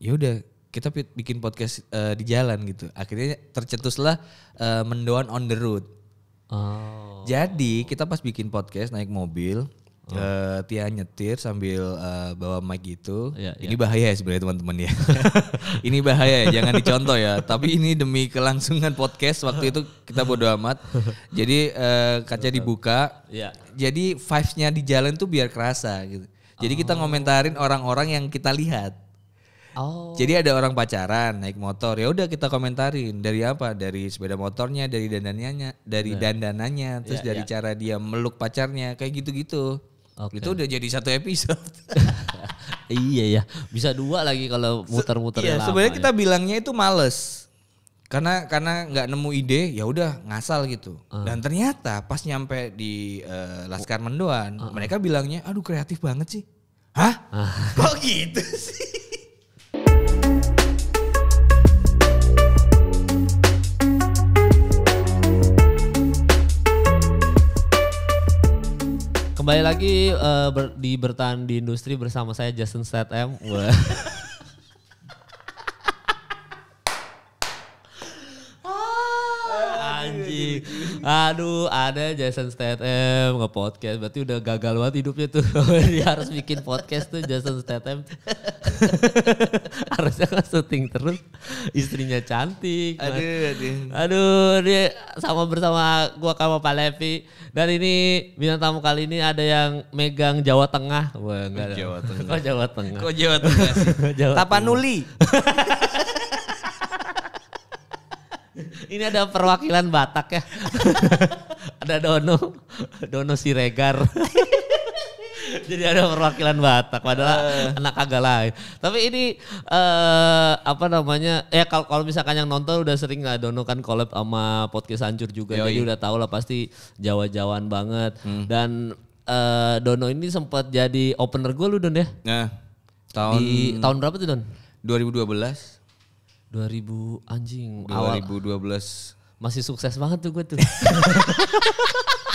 ya udah kita bikin podcast uh, di jalan gitu. Akhirnya tercetuslah uh, mendoan on the road. Oh. Jadi kita pas bikin podcast naik mobil, oh. uh, Tia nyetir sambil uh, bawa mic gitu. Iya, iya. Ya, ini ya. bahaya sebenarnya teman-teman ya. ini bahaya, ya, jangan dicontoh ya. Tapi ini demi kelangsungan podcast waktu itu kita bodo amat. Jadi uh, kaca dibuka. Ya. Jadi vibesnya nya di jalan tuh biar kerasa gitu. Jadi oh. kita ngomentarin orang-orang yang kita lihat. Oh. Jadi ada orang pacaran naik motor, ya udah kita komentarin dari apa? Dari sepeda motornya, dari dandanannya, dari yeah. dandanannya, terus yeah, dari yeah. cara dia meluk pacarnya, kayak gitu-gitu. Okay. Itu udah jadi satu episode. iya ya, bisa dua lagi kalau muter-muter Se iya, Sebenarnya ya. kita bilangnya itu males. Karena karena nggak nemu ide, ya udah ngasal gitu. Uh. Dan ternyata pas nyampe di uh, eh, Laskar Mendoan, uh. Ah, ah. mereka bilangnya, "Aduh kreatif banget sih." Hah? Uh. Kok gitu sih? Kembali lagi uh, ber, di bertahan di industri bersama saya Jason Statham. Aduh, ada Jason Statham nge-podcast. Berarti udah gagal banget hidupnya tuh. Dia harus bikin podcast tuh Jason Statham. Harusnya kan syuting terus. Istrinya cantik. Aduh, aduh. Aduh, dia sama bersama gua sama Pak Levi. Dan ini bintang tamu kali ini ada yang megang Jawa Tengah. Wah, enggak. Jawa Tengah. Kok Jawa Tengah? Kok Jawa Tengah? Tapanuli. Ini ada perwakilan Batak ya. ada Dono, Dono Siregar. Jadi ada perwakilan Batak padahal uh. anak agak lain. Tapi ini uh, apa namanya? Ya kalau misalkan yang nonton udah sering lah Dono kan collab sama podcast hancur juga. Yoi. Jadi udah tau lah pasti Jawa-jawaan banget. Hmm. Dan uh, Dono ini sempat jadi opener gue lu Don ya? Nah, tahun di tahun berapa tuh Don? 2012. 2000 anjing 2012 awal, masih sukses banget tuh gue tuh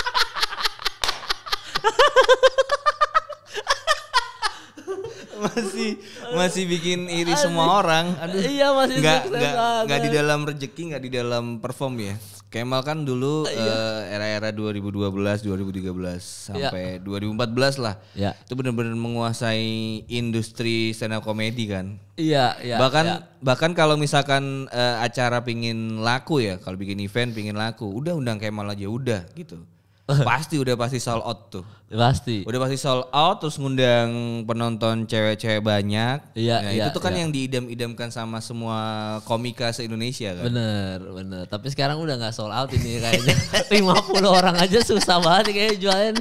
masih masih bikin iri Aduh. semua orang. Aduh. Iya masih nggak, nggak, nggak di dalam rejeki, nggak di dalam perform ya. Kemal kan dulu iya. eh, era-era uh, iya. uh, era -era 2012, 2013 sampai ya. 2014 lah. Ya. Itu benar-benar menguasai industri stand up comedy kan. Iya, iya. Bahkan ya. bahkan kalau misalkan uh, acara pingin laku ya, kalau bikin event pingin laku, udah undang Kemal aja udah gitu. pasti udah pasti sold out tuh. Pasti. Udah pasti sold out terus ngundang penonton cewek-cewek banyak. Iya, nah, iya. Itu tuh kan iya. yang diidam-idamkan sama semua komika se-Indonesia kan. Bener, bener. Tapi sekarang udah nggak sold out ini kayaknya. 50 orang aja susah banget kayaknya jualnya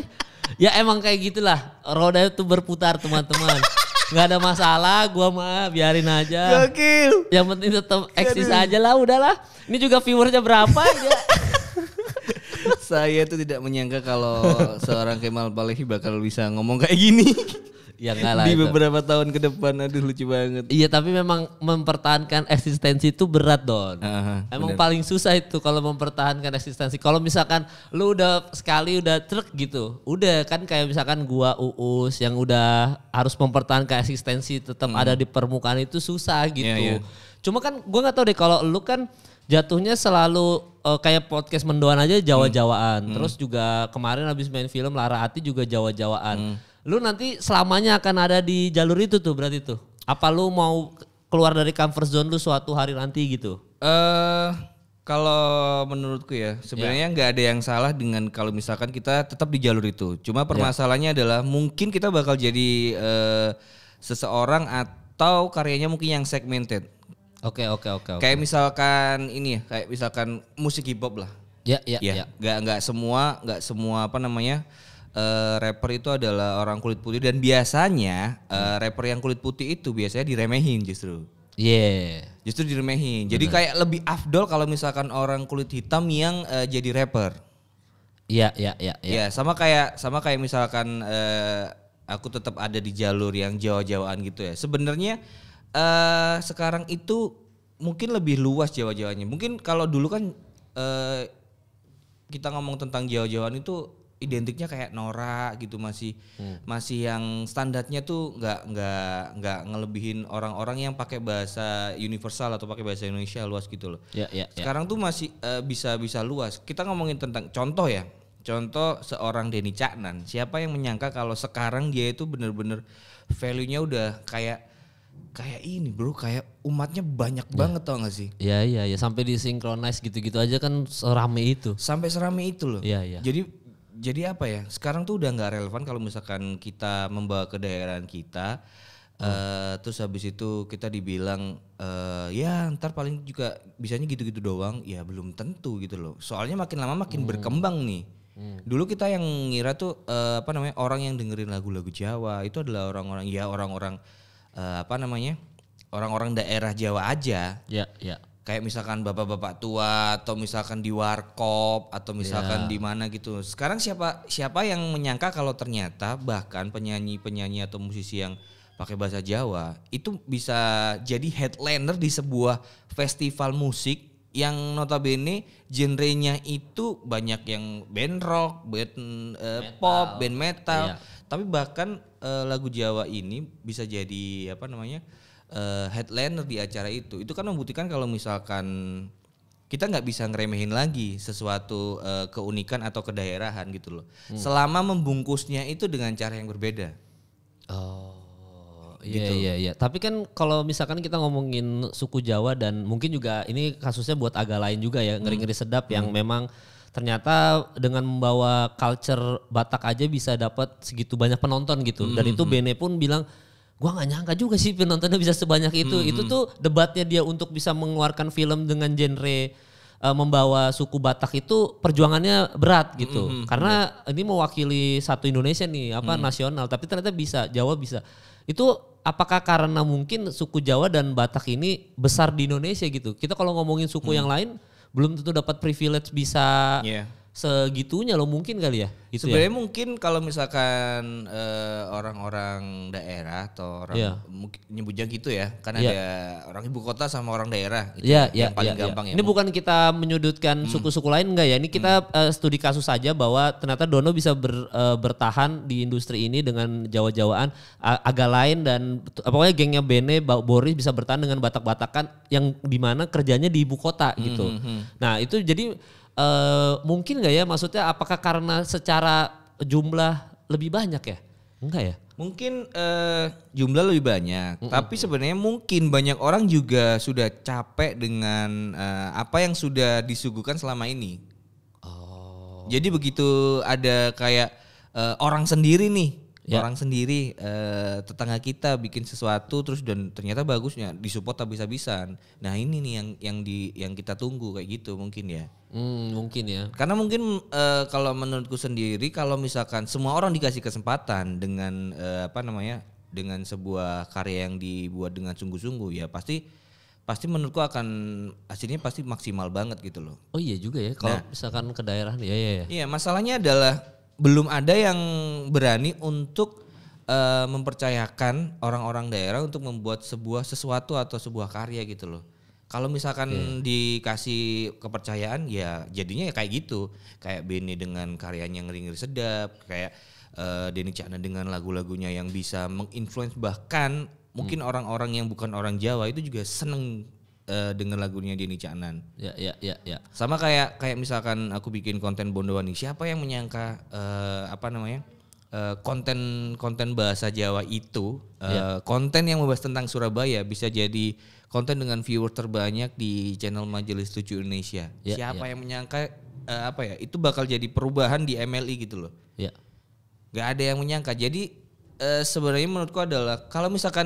Ya emang kayak gitulah. Roda itu berputar teman-teman. nggak ada masalah gua mah biarin aja Gokil. yang penting tetap eksis aja lah udahlah ini juga viewersnya berapa aja ya? saya tuh tidak menyangka kalau seorang Kemal Palevi bakal bisa ngomong kayak gini. Ya enggak lah. Di beberapa tahun ke depan aduh lucu banget. Iya, tapi memang mempertahankan eksistensi itu berat, Don. Aha, Emang bener. paling susah itu kalau mempertahankan eksistensi. Kalau misalkan lu udah sekali udah truk gitu. Udah kan kayak misalkan gua Uus yang udah harus mempertahankan eksistensi tetap hmm. ada di permukaan itu susah iya, gitu. Yeah, yeah. Cuma kan gua nggak tahu deh kalau lu kan jatuhnya selalu uh, kayak podcast mendoan aja Jawa-Jawaan. Hmm. Terus juga kemarin habis main film Lara Ati juga Jawa-Jawaan. Hmm. Lu nanti selamanya akan ada di jalur itu tuh berarti tuh. Apa lu mau keluar dari comfort zone lu suatu hari nanti gitu? Eh uh, kalau menurutku ya, sebenarnya ya. nggak yeah. ada yang salah dengan kalau misalkan kita tetap di jalur itu. Cuma ya. permasalahannya yeah. adalah mungkin kita bakal jadi uh, seseorang atau karyanya mungkin yang segmented. Oke okay, oke okay, oke. Okay, kayak misalkan ini ya, kayak misalkan musik hip hop lah. Ya ya iya, ya. Gak nggak semua nggak semua apa namanya uh, rapper itu adalah orang kulit putih dan biasanya uh, rapper yang kulit putih itu biasanya diremehin justru. Iya. Yeah. Justru diremehin. Jadi kayak lebih afdol kalau misalkan orang kulit hitam yang uh, jadi rapper. Iya, iya, iya, iya. Ya, sama kayak sama kayak misalkan uh, aku tetap ada di jalur yang jauh-jauhan gitu ya. Sebenarnya uh, sekarang itu mungkin lebih luas Jawa-Jawanya. Mungkin kalau dulu kan uh, kita ngomong tentang Jawa-Jawaan itu identiknya kayak Nora gitu masih hmm. masih yang standarnya tuh nggak nggak nggak ngelebihin orang-orang yang pakai bahasa universal atau pakai bahasa Indonesia luas gitu loh. Ya, ya, ya. Sekarang ya. tuh masih uh, bisa bisa luas. Kita ngomongin tentang contoh ya. Contoh seorang Denny Caknan. Siapa yang menyangka kalau sekarang dia itu bener-bener value-nya udah kayak kayak ini bro kayak umatnya banyak ya. banget tau gak sih iya iya ya sampai disinkronize gitu-gitu aja kan serame itu sampai serame itu loh iya iya jadi jadi apa ya sekarang tuh udah nggak relevan kalau misalkan kita membawa ke daerah kita hmm. Eh, terus habis itu kita dibilang uh, ya ntar paling juga bisanya gitu-gitu doang ya belum tentu gitu loh soalnya makin lama makin hmm. berkembang nih Hmm. Dulu kita yang ngira tuh uh, apa namanya orang yang dengerin lagu-lagu Jawa itu adalah orang-orang ya orang-orang uh, apa namanya orang-orang daerah Jawa aja. Ya, ya. Kayak misalkan bapak-bapak tua atau misalkan di warkop atau misalkan ya. di mana gitu. Sekarang siapa siapa yang menyangka kalau ternyata bahkan penyanyi-penyanyi atau musisi yang pakai bahasa Jawa itu bisa jadi headliner di sebuah festival musik yang notabene genrenya itu banyak yang band rock, band uh, pop, band metal, iya. tapi bahkan uh, lagu Jawa ini bisa jadi apa namanya uh, headliner di acara itu itu kan membuktikan kalau misalkan kita nggak bisa ngeremehin lagi sesuatu uh, keunikan atau kedaerahan gitu loh hmm. selama membungkusnya itu dengan cara yang berbeda oh Iya gitu. iya iya. Tapi kan kalau misalkan kita ngomongin suku Jawa dan mungkin juga ini kasusnya buat agak lain juga ya ngeri-ngeri hmm. sedap hmm. yang memang ternyata dengan membawa culture Batak aja bisa dapat segitu banyak penonton gitu. Dan hmm, itu hmm, hmm. Bene pun bilang gua nggak nyangka juga sih penontonnya bisa sebanyak itu. Hmm. Itu tuh debatnya dia untuk bisa mengeluarkan film dengan genre eh, membawa suku Batak itu perjuangannya berat gitu. Hmm. Karena ini mewakili satu Indonesia nih, apa hmm. nasional, tapi ternyata bisa, Jawa bisa. Itu apakah karena mungkin suku Jawa dan Batak ini besar di Indonesia gitu. Kita kalau ngomongin suku hmm. yang lain belum tentu dapat privilege bisa yeah segitunya lo mungkin kali ya gitu ya? sebenarnya ya? mungkin kalau misalkan orang eh, orang-orang daerah atau orang yeah. nyebutnya gitu ya karena yeah. ada orang ibu kota sama orang daerah gitu yeah, ya, yeah, yang paling yeah, iya. gampang yeah. ya ini bukan kita menyudutkan suku hmm. suku-suku lain enggak ya ini kita hmm. uh, studi kasus saja bahwa ternyata Dono bisa ber, uh, bertahan di industri ini dengan jawa-jawaan uh, agak lain dan uh, pokoknya gengnya Bene Boris bisa bertahan dengan Batak-Batakan yang dimana kerjanya di ibu kota gitu hmm, hmm. hmm. nah itu jadi uh, mungkin nggak ya maksudnya apakah karena secara jumlah lebih banyak ya? Enggak ya? Mungkin uh, jumlah lebih banyak, mm -mm. tapi sebenarnya mungkin banyak orang juga sudah capek dengan uh, apa yang sudah disuguhkan selama ini. Oh. Jadi begitu ada kayak uh, orang sendiri nih yeah. orang sendiri eh, tetangga kita bikin sesuatu terus dan ternyata bagusnya disupport habis-habisan nah ini nih yang yang di yang kita tunggu kayak gitu mungkin ya hmm, mungkin ya karena mungkin eh, kalau menurutku sendiri kalau misalkan semua orang dikasih kesempatan dengan eh, apa namanya dengan sebuah karya yang dibuat dengan sungguh-sungguh ya pasti pasti menurutku akan hasilnya pasti maksimal banget gitu loh. Oh iya juga ya kalau nah, misalkan ke daerah ya ya ya. Iya, masalahnya adalah belum ada yang berani untuk uh, mempercayakan orang-orang daerah untuk membuat sebuah sesuatu atau sebuah karya gitu loh. Kalau misalkan okay. dikasih kepercayaan ya jadinya ya kayak gitu. Kayak Benny dengan karyanya ngeri-ngeri sedap, kayak uh, Denny Cakna dengan lagu-lagunya yang bisa menginfluence bahkan mungkin hmm. orang-orang yang bukan orang Jawa itu juga seneng uh, denger lagunya Denny Canan. Ya, ya, ya, ya. Sama kayak kayak misalkan aku bikin konten Bondowani, siapa yang menyangka uh, apa namanya? Eh, konten konten bahasa Jawa itu uh, ya. konten yang membahas tentang Surabaya bisa jadi konten dengan viewer terbanyak di channel Majelis Tujuh Indonesia. Ya, ya. siapa ya. yang menyangka uh, apa ya? Itu bakal jadi perubahan di MLI gitu loh. Ya. Gak ada yang menyangka. Jadi Eh, sebenarnya menurutku adalah kalau misalkan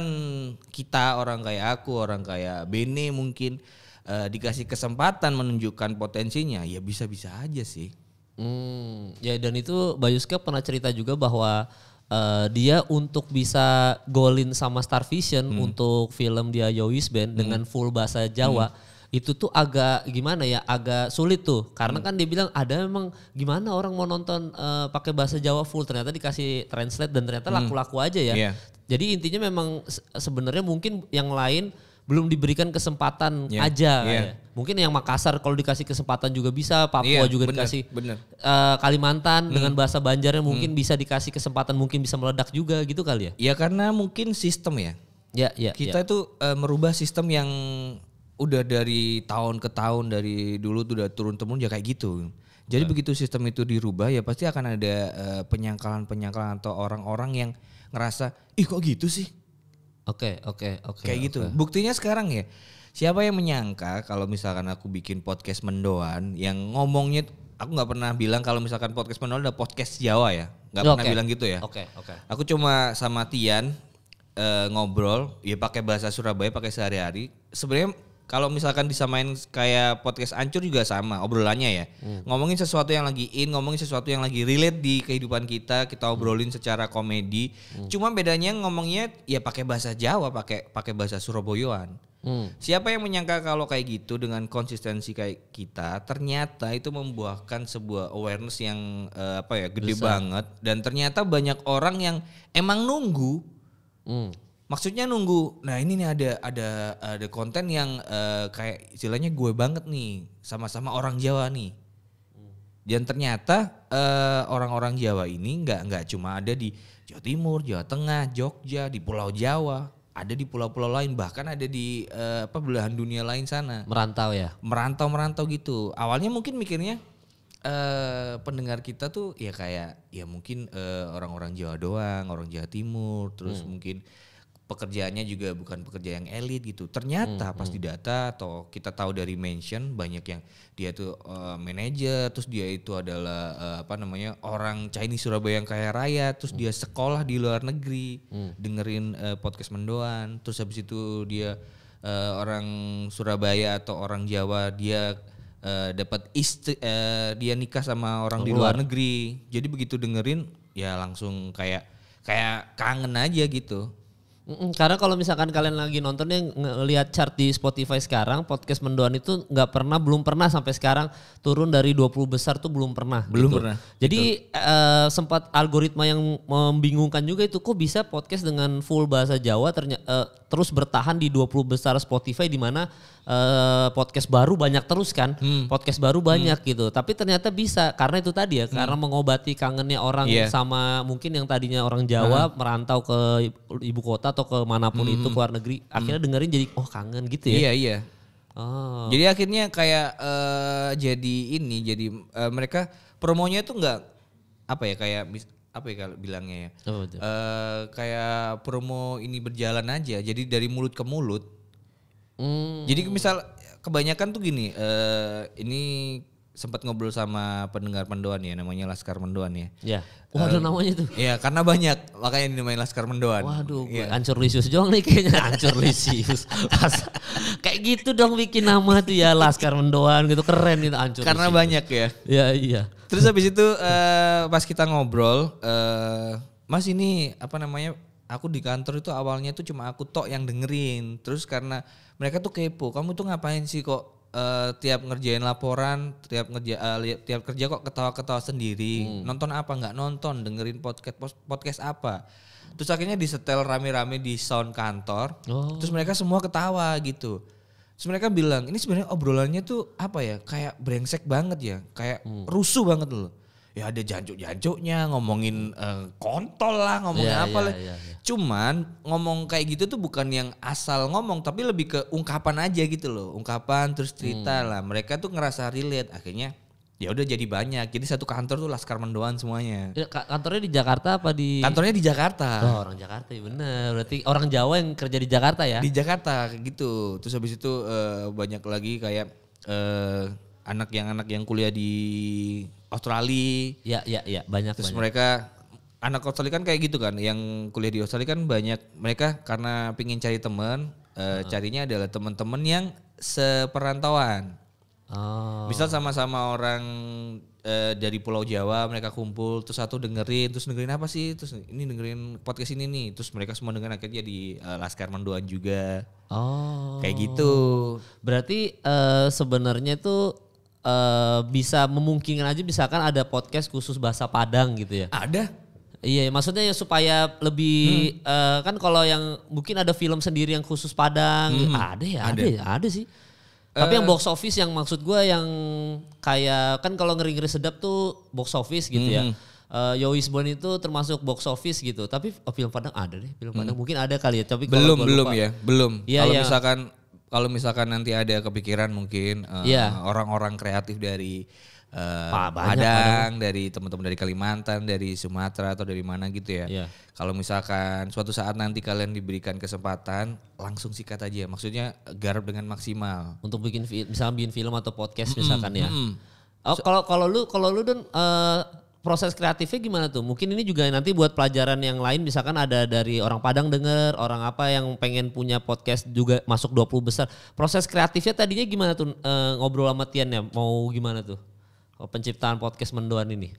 kita orang kayak aku, orang kayak Bene mungkin uh, dikasih kesempatan menunjukkan potensinya, ya bisa-bisa aja sih. Hmm, ya dan itu Bayuska pernah cerita juga bahwa uh, dia untuk bisa golin sama Star Vision hmm. untuk film dia Yowis Band hmm. dengan full bahasa Jawa. Hmm itu tuh agak gimana ya agak sulit tuh karena hmm. kan dia bilang ada memang gimana orang mau nonton uh, pakai bahasa Jawa full ternyata dikasih translate dan ternyata hmm. laku-laku hmm. aja ya yeah. jadi intinya memang sebenarnya mungkin yang lain belum diberikan kesempatan yeah. aja yeah. Ya. mungkin yang Makassar kalau dikasih kesempatan juga bisa Papua yeah, juga bener, dikasih bener. Uh, eh, Kalimantan hmm. dengan bahasa Banjarnya hmm. mungkin hmm. bisa dikasih kesempatan mungkin bisa meledak juga gitu kali ya ya karena mungkin sistem ya Ya, ya, kita ya. itu uh, eh, merubah sistem yang udah dari tahun ke tahun dari dulu tuh udah turun temurun ya kayak gitu. Jadi nah. begitu sistem itu dirubah ya pasti akan ada uh, penyangkalan-penyangkalan atau orang-orang yang ngerasa ih kok gitu sih. Oke, okay, oke, okay, oke. Okay, kayak gitu. Buktinya sekarang ya. Siapa yang menyangka kalau misalkan aku bikin podcast mendoan yang ngomongnya aku nggak pernah bilang kalau misalkan podcast mendoan ada podcast Jawa ya. nggak pernah bilang gitu ya. Oke, oke. Aku cuma sama Tian uh, ngobrol ya pakai bahasa Surabaya pakai sehari-hari. Sebenarnya kalau misalkan disamain kayak podcast ancur juga sama obrolannya ya. Hmm. Ngomongin sesuatu yang lagi in, ngomongin sesuatu yang lagi relate di kehidupan kita, kita hmm. obrolin hmm. secara komedi. Hmm. Cuma bedanya ngomongnya ya pakai bahasa Jawa, pakai pakai bahasa Suraboyoan. Hmm. Siapa yang menyangka kalau kayak gitu dengan konsistensi kayak kita, ternyata itu membuahkan sebuah awareness yang uh, apa ya, gede Besar. banget dan ternyata banyak orang yang emang nunggu. Hmm maksudnya nunggu nah ini nih ada ada ada konten yang uh, kayak istilahnya gue banget nih sama-sama orang Jawa nih dan ternyata orang eh, orang-orang Jawa ini nggak nggak cuma ada di Jawa Timur, Jawa Tengah, Jogja, di Pulau Jawa, ada di pulau-pulau lain bahkan ada di uh, apa belahan dunia lain sana merantau ya merantau merantau gitu awalnya mungkin mikirnya uh, pendengar kita tuh ya kayak ya mungkin orang orang-orang Jawa doang orang Jawa Timur terus hmm. mungkin pekerjaannya juga bukan pekerja yang elit gitu. Ternyata hmm, pas hmm. data atau kita tahu dari mention banyak yang dia tuh uh, manajer, terus dia itu adalah uh, apa namanya orang Chinese Surabaya yang kaya raya, terus hmm. dia sekolah di luar negeri, hmm. dengerin uh, podcast Mendoan, terus habis itu dia uh, orang Surabaya atau orang Jawa dia uh, dapat istri uh, dia nikah sama orang luar. di luar negeri. Jadi begitu dengerin ya langsung kayak kayak kangen aja gitu karena kalau misalkan kalian lagi nonton yang ngelihat chart di Spotify sekarang, podcast Mendoan itu nggak pernah, belum pernah sampai sekarang turun dari 20 besar tuh belum pernah. Belum gitu. pernah. Jadi gitu. uh, sempat algoritma yang membingungkan juga itu kok bisa podcast dengan full bahasa Jawa ternyata uh, eh, terus bertahan di 20 besar Spotify di mana uh, podcast baru banyak terus kan, hmm. podcast baru hmm. banyak hmm. gitu. Tapi ternyata bisa karena itu tadi ya, hmm. karena mengobati kangennya orang yeah. sama mungkin yang tadinya orang Jawa hmm. merantau ke ibu kota atau ke manapun hmm. itu ke luar negeri, hmm. akhirnya dengerin jadi oh kangen gitu ya. Iya iya. Oh. Jadi akhirnya kayak uh, jadi ini, jadi uh, mereka promonya itu enggak apa ya kayak apa ya kalau bilangnya ya. Oh, Uh, kayak promo ini berjalan aja. Jadi dari mulut ke mulut Hmm. Jadi misal kebanyakan tuh gini, uh, ini sempat ngobrol sama pendengar Mendoan ya namanya Laskar Mendoan ya. Iya. uh, namanya tuh. Iya, karena banyak makanya dinamain Laskar Mendoan. Waduh, ya. ancur lisius doang nih kayaknya ancur lisius. Pas, kayak gitu dong bikin nama tuh ya Laskar Mendoan gitu keren gitu ancur. Karena lisius. banyak ya. Iya, iya. Terus habis itu uh, pas kita ngobrol uh, Mas ini apa namanya aku di kantor itu awalnya tuh cuma aku tok yang dengerin terus karena mereka tuh kepo kamu tuh ngapain sih kok uh, tiap ngerjain laporan, tiap ngerja uh, tiap kerja kok ketawa-ketawa sendiri. Hmm. Nonton apa nggak nonton, dengerin podcast podcast apa. Terus akhirnya disetel rame-rame di sound kantor. Oh. Terus mereka semua ketawa gitu. Terus mereka bilang, ini sebenarnya obrolannya tuh apa ya? Kayak brengsek banget ya, kayak hmm. rusuh banget loh ya ada jancuk-jancuknya ngomongin uh, kontol lah ngomongin yeah, apa yeah, lah yeah, yeah. cuman ngomong kayak gitu tuh bukan yang asal ngomong tapi lebih ke ungkapan aja gitu loh ungkapan terus cerita hmm. lah mereka tuh ngerasa relate akhirnya ya udah jadi banyak jadi satu kantor tuh laskar mendoan semuanya ya, kantornya di Jakarta apa di kantornya di Jakarta oh, orang Jakarta ya bener berarti orang Jawa yang kerja di Jakarta ya di Jakarta gitu terus habis itu uh, banyak lagi kayak uh, anak yang anak yang kuliah di Australia. Ya, ya, ya, banyak. Terus banyak. mereka anak Australia kan kayak gitu kan, yang kuliah di Australia kan banyak mereka karena pingin cari teman, uh, uh. carinya adalah teman-teman yang seperantauan. Oh. Misal sama-sama orang e, dari Pulau Jawa mereka kumpul terus satu dengerin terus dengerin apa sih terus ini dengerin podcast ini nih terus mereka semua dengerin akhirnya di e, eh, Laskar Mendoan juga. Oh. Kayak gitu. Berarti e, sebenarnya tuh Eh, bisa memungkinkan aja misalkan ada podcast khusus bahasa Padang gitu ya. Ada. Iya, maksudnya ya supaya lebih hmm. uh, kan kalau yang mungkin ada film sendiri yang khusus Padang, hmm. ada ya, ada, ada ya, ada sih. Tapi yang eh. box office yang maksud gue yang kayak kan kalau ngeri-ngeri sedap tuh box office gitu ya. hmm. ya uh, Yowis Bon itu termasuk box office gitu. Tapi oh, film Padang ada deh, film Padang hmm. mungkin ada kali ya. Tapi belum belum ya, belum. Ya, kalau ya. misalkan kalau misalkan nanti ada kepikiran mungkin eh, iya. orang-orang uh, orang kreatif dari uh, eh, Pak, Padang, dari teman-teman dari Kalimantan, dari Sumatera atau dari mana gitu ya. Yeah. Kalau misalkan suatu saat nanti kalian diberikan kesempatan, langsung sikat aja. Maksudnya garap dengan maksimal. Untuk bikin misalnya bikin film atau podcast mm -hmm. misalkan ya. Mm -hmm. Oh, kalau kalau lu kalau lu dan uh, eh, proses kreatifnya gimana tuh? Mungkin ini juga nanti buat pelajaran yang lain misalkan ada dari orang Padang denger, orang apa yang pengen punya podcast juga masuk 20 besar. Proses kreatifnya tadinya gimana tuh e, ngobrol sama Tian ya? Mau gimana tuh? Oh, penciptaan podcast Mendoan ini?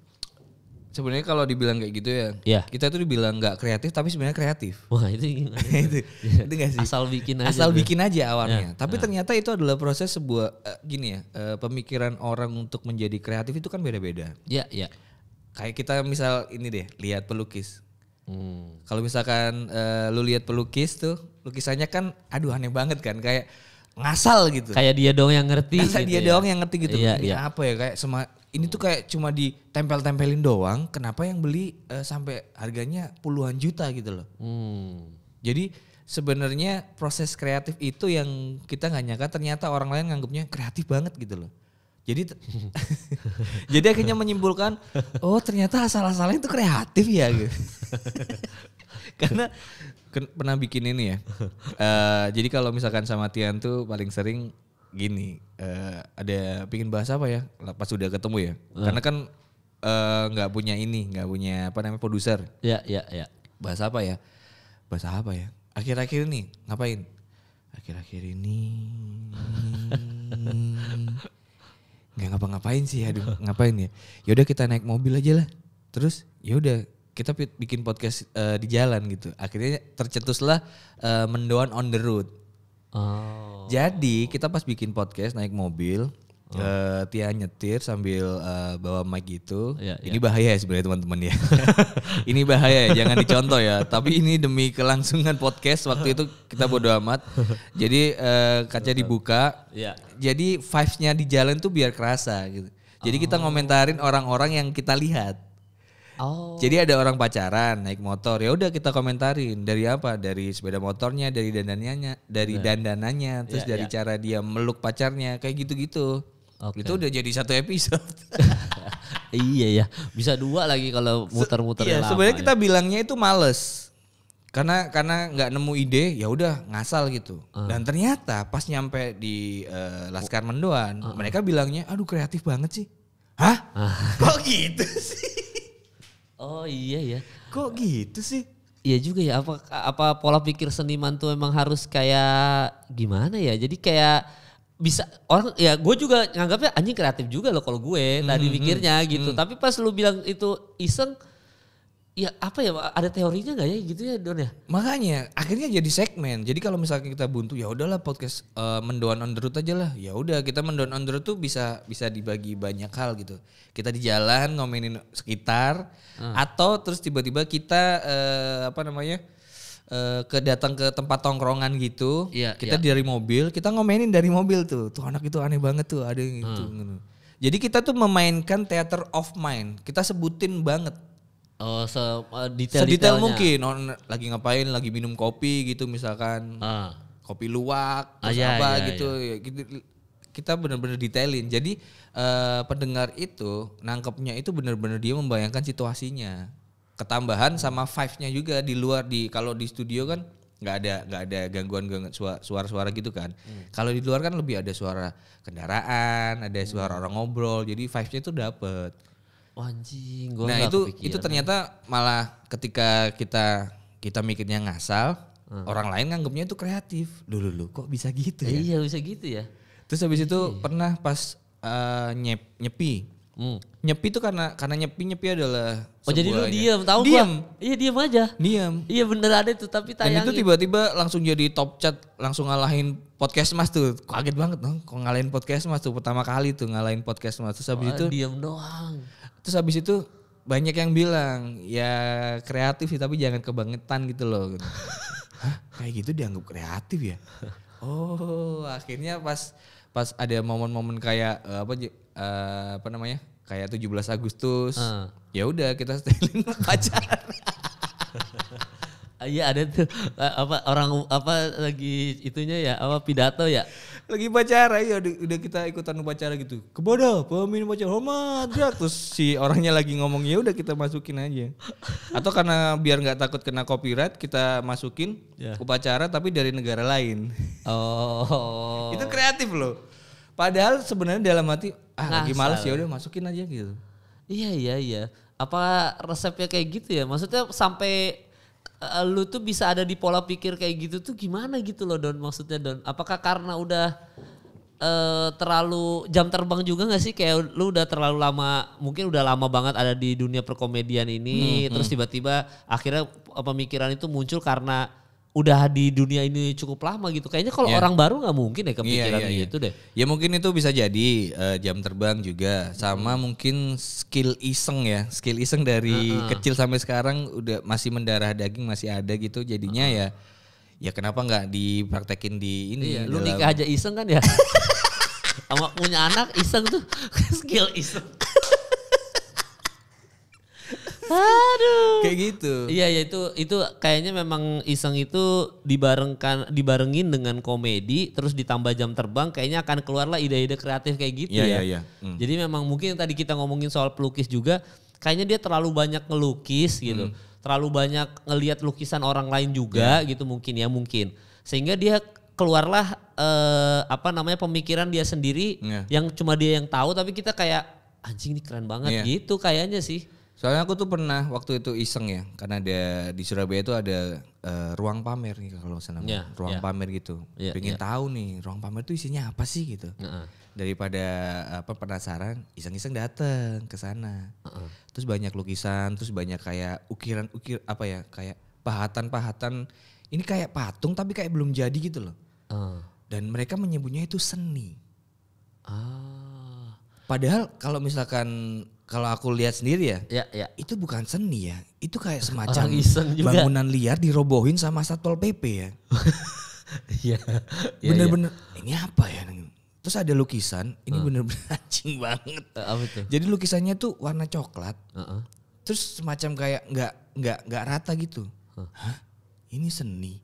Sebenarnya kalau dibilang kayak gitu ya, yeah. kita tuh dibilang nggak kreatif tapi sebenarnya kreatif. Wah itu gimana? itu, iya. itu gak sih? Asal bikin aja. Asal bikin aja awalnya. Yeah. Tapi yeah. ternyata itu adalah proses sebuah uh, gini ya, uh, pemikiran orang untuk menjadi kreatif itu kan beda-beda. Iya, yeah, iya. Yeah kayak kita misal ini deh lihat pelukis hmm. kalau misalkan uh, lu lihat pelukis tuh lukisannya kan aduh aneh banget kan kayak ngasal gitu kayak dia doang yang ngerti kayak gitu dia ya. doang yang ngerti gitu iya, iya. apa ya kayak semua ini tuh kayak cuma ditempel-tempelin doang kenapa yang beli uh, sampai harganya puluhan juta gitu loh hmm. jadi sebenarnya proses kreatif itu yang kita nggak nyangka ternyata orang lain nganggapnya kreatif banget gitu loh jadi jadi akhirnya menyimpulkan, oh ternyata asal-asalnya itu kreatif ya gitu. Karena ken, pernah bikin ini ya. Uh, jadi kalau misalkan sama Tian tuh paling sering gini, uh, ada pingin bahas apa ya? Pas sudah ketemu ya. Uh. Karena kan eh, nggak uh, punya ini, nggak punya apa namanya produser. Ya, ya, ya. Bahas apa ya? Bahas apa ya? Akhir-akhir ini ngapain? Akhir-akhir ini nggak ngapa-ngapain sih aduh ngapain ya yaudah kita naik mobil aja lah terus yaudah kita bikin podcast uh, di jalan gitu akhirnya tercetuslah uh, mendoan on the road oh. jadi kita pas bikin podcast naik mobil Oh. Uh, Tia nyetir sambil uh, bawa mic gitu. Iya, iya. Ya, ini ya. bahaya sebenarnya teman-teman ya. ini bahaya, ya, jangan dicontoh ya. Tapi ini demi kelangsungan podcast waktu itu kita bodo amat. Jadi uh, kaca dibuka. Ya. Jadi vibes-nya di jalan tuh biar kerasa gitu. Jadi oh. kita ngomentarin orang-orang yang kita lihat. Oh. Jadi ada orang pacaran naik motor, ya udah kita komentarin dari apa? Dari sepeda motornya, dari dandanannya, dari iya. dandanannya, terus yeah, dari cara dia meluk pacarnya, kayak gitu-gitu. Okay. Itu udah jadi satu episode. iya ya, bisa dua lagi kalau muter-muter Se- iya, lama. Sebenarnya ya. kita bilangnya itu males. Karena karena nggak nemu ide, ya udah ngasal gitu. Uh. Dan ternyata pas nyampe di uh, Laskar Mendoan, uh. mereka bilangnya, "Aduh, kreatif banget sih." Hah? Uh. Kok gitu sih? Oh iya ya. Kok gitu sih? Iya juga ya. Apa apa pola pikir seniman tuh emang harus kayak gimana ya? Jadi kayak bisa orang ya gue juga nganggapnya anjing kreatif juga loh kalau gue hmm, tadi hmm, mikirnya hmm. gitu gitu. Hmm. Tapi pas lu bilang itu iseng ya apa ya ada teorinya gak ya gitu ya Don ya makanya akhirnya jadi segmen jadi kalau misalnya kita buntu ya udahlah podcast uh, mendoan on the road aja lah ya udah kita mendoan on the road tuh bisa bisa dibagi banyak hal gitu kita di jalan ngomenin sekitar hmm. atau terus tiba-tiba kita uh, apa namanya Eh, ke datang ke tempat tongkrongan gitu. Iya, kita iya. dari mobil, kita ngomainin dari mobil tuh. Tuh anak itu aneh banget tuh, ada yang gitu. Hmm. Gitu. Jadi kita tuh memainkan theater of mind. Kita sebutin banget. Oh, se eh, detail Sedetail mungkin. Oh, lagi ngapain, lagi minum kopi gitu misalkan. Hmm. Kopi luwak, ah, iya, apa iya, gitu. Iya. Ya, gitu. Kita benar-benar detailin. Jadi uh, pendengar itu nangkepnya itu benar-benar dia membayangkan situasinya ketambahan sama five-nya juga di luar di kalau di studio kan nggak ada nggak ada gangguan gangguan suara-suara gitu kan. Hmm. Kalau di luar kan lebih ada suara kendaraan, ada suara orang ngobrol. Jadi five-nya itu dapet. Oh, anjing, gua Nah, itu kepikiran. itu ya. ternyata malah ketika kita kita mikirnya ngasal, hmm. orang lain nganggapnya itu kreatif. Dulu lu kok bisa gitu eh, ya? iya, bisa gitu ya. Terus habis itu iya. pernah pas uh, nyep, nyepi Hmm. Nyepi tuh karena karena nyepi nyepi adalah Oh jadi lu diam, tahu diam. Iya diam aja. Diam. Iya bener ada itu tapi tayangin. Dan itu tiba-tiba langsung jadi top chat, langsung ngalahin podcast Mas tuh. Kaget banget dong, kok ngalahin podcast Mas tuh pertama kali tuh ngalahin podcast Mas. Terus habis oh, itu diam doang. Terus habis itu banyak yang bilang, ya kreatif sih tapi jangan kebangetan gitu loh. Hah, kayak gitu dianggap kreatif ya? Oh, akhirnya pas pas ada momen-momen kayak uh, apa uh, apa namanya kayak 17 Agustus uh. ya udah kita setelin pacar Iya ada tuh eh, apa orang apa lagi itunya ya apa pidato ya. Lagi upacara ya udah, kita ikutan upacara gitu. Kepada pemimpin upacara hormat ya. terus si orangnya lagi ngomong ya udah kita masukin aja. Atau karena biar nggak takut kena copyright kita masukin yeah. upacara tapi dari negara lain. Oh. Itu kreatif loh. Padahal sebenarnya dalam hati ah lagi males ya udah masukin aja gitu. Iya iya iya. Apa resepnya kayak gitu ya? Maksudnya sampai uh, lu tuh bisa ada di pola pikir kayak gitu tuh gimana gitu loh Don maksudnya Don apakah karena udah uh, terlalu jam terbang juga gak sih kayak lu udah terlalu lama mungkin udah lama banget ada di dunia perkomedian ini hmm, hmm. terus tiba-tiba hmm. akhirnya eh, pemikiran itu muncul karena udah di dunia ini cukup lama gitu. Kayaknya kalau yeah. orang baru nggak mungkin ya kepikiran yeah, yeah, gitu deh. Ya mungkin itu bisa jadi uh, jam terbang juga sama hmm. mungkin skill iseng ya. Skill iseng dari uh -huh. kecil sampai sekarang udah masih mendarah daging masih ada gitu jadinya uh -huh. ya ya kenapa nggak dipraktekin di ini? Iya, lu nikah aja iseng kan ya? Sama punya anak iseng tuh skill iseng. Aduh. Kayak gitu. Iya, ya itu itu kayaknya memang Iseng itu dibarengkan dibarengin dengan komedi terus ditambah jam terbang kayaknya akan keluarlah ide-ide kreatif kayak gitu iya, ya. Iya, iya. Hmm. Jadi memang mungkin tadi kita ngomongin soal pelukis juga kayaknya dia terlalu banyak ngelukis gitu. Hmm. Terlalu banyak ngelihat lukisan orang lain juga yeah. gitu mungkin ya, mungkin. Sehingga dia keluarlah eh, apa namanya pemikiran dia sendiri yeah. yang cuma dia yang tahu tapi kita kayak anjing ini keren banget yeah. gitu kayaknya sih Soalnya aku tuh pernah waktu itu iseng ya, karena ada di Surabaya itu ada uh, ruang pamer nih kalau senang yeah, ya, ruang yeah. pamer gitu. Yeah, Pengen yeah. tahu nih ruang pamer itu isinya apa sih gitu. Uh -uh. Daripada apa penasaran, iseng-iseng dateng ke sana. Uh -uh. Terus banyak lukisan, terus banyak kayak ukiran-ukir apa ya, kayak pahatan-pahatan. Ini kayak patung tapi kayak belum jadi gitu loh. Uh. Dan mereka menyebutnya itu seni. Uh. Padahal kalau misalkan kalau aku lihat sendiri ya, ya, ya, itu bukan seni ya. Itu kayak semacam bangunan liar dirobohin sama satpol pp ya. Iya. Iya, iya. Bener-bener ya. ini apa ya? Terus ada lukisan, ini uh. bener-bener anjing banget. Uh, apa itu? Jadi lukisannya tuh warna coklat. Uh-uh. Terus semacam kayak nggak nggak nggak rata gitu. Huh. Hah? Ini seni.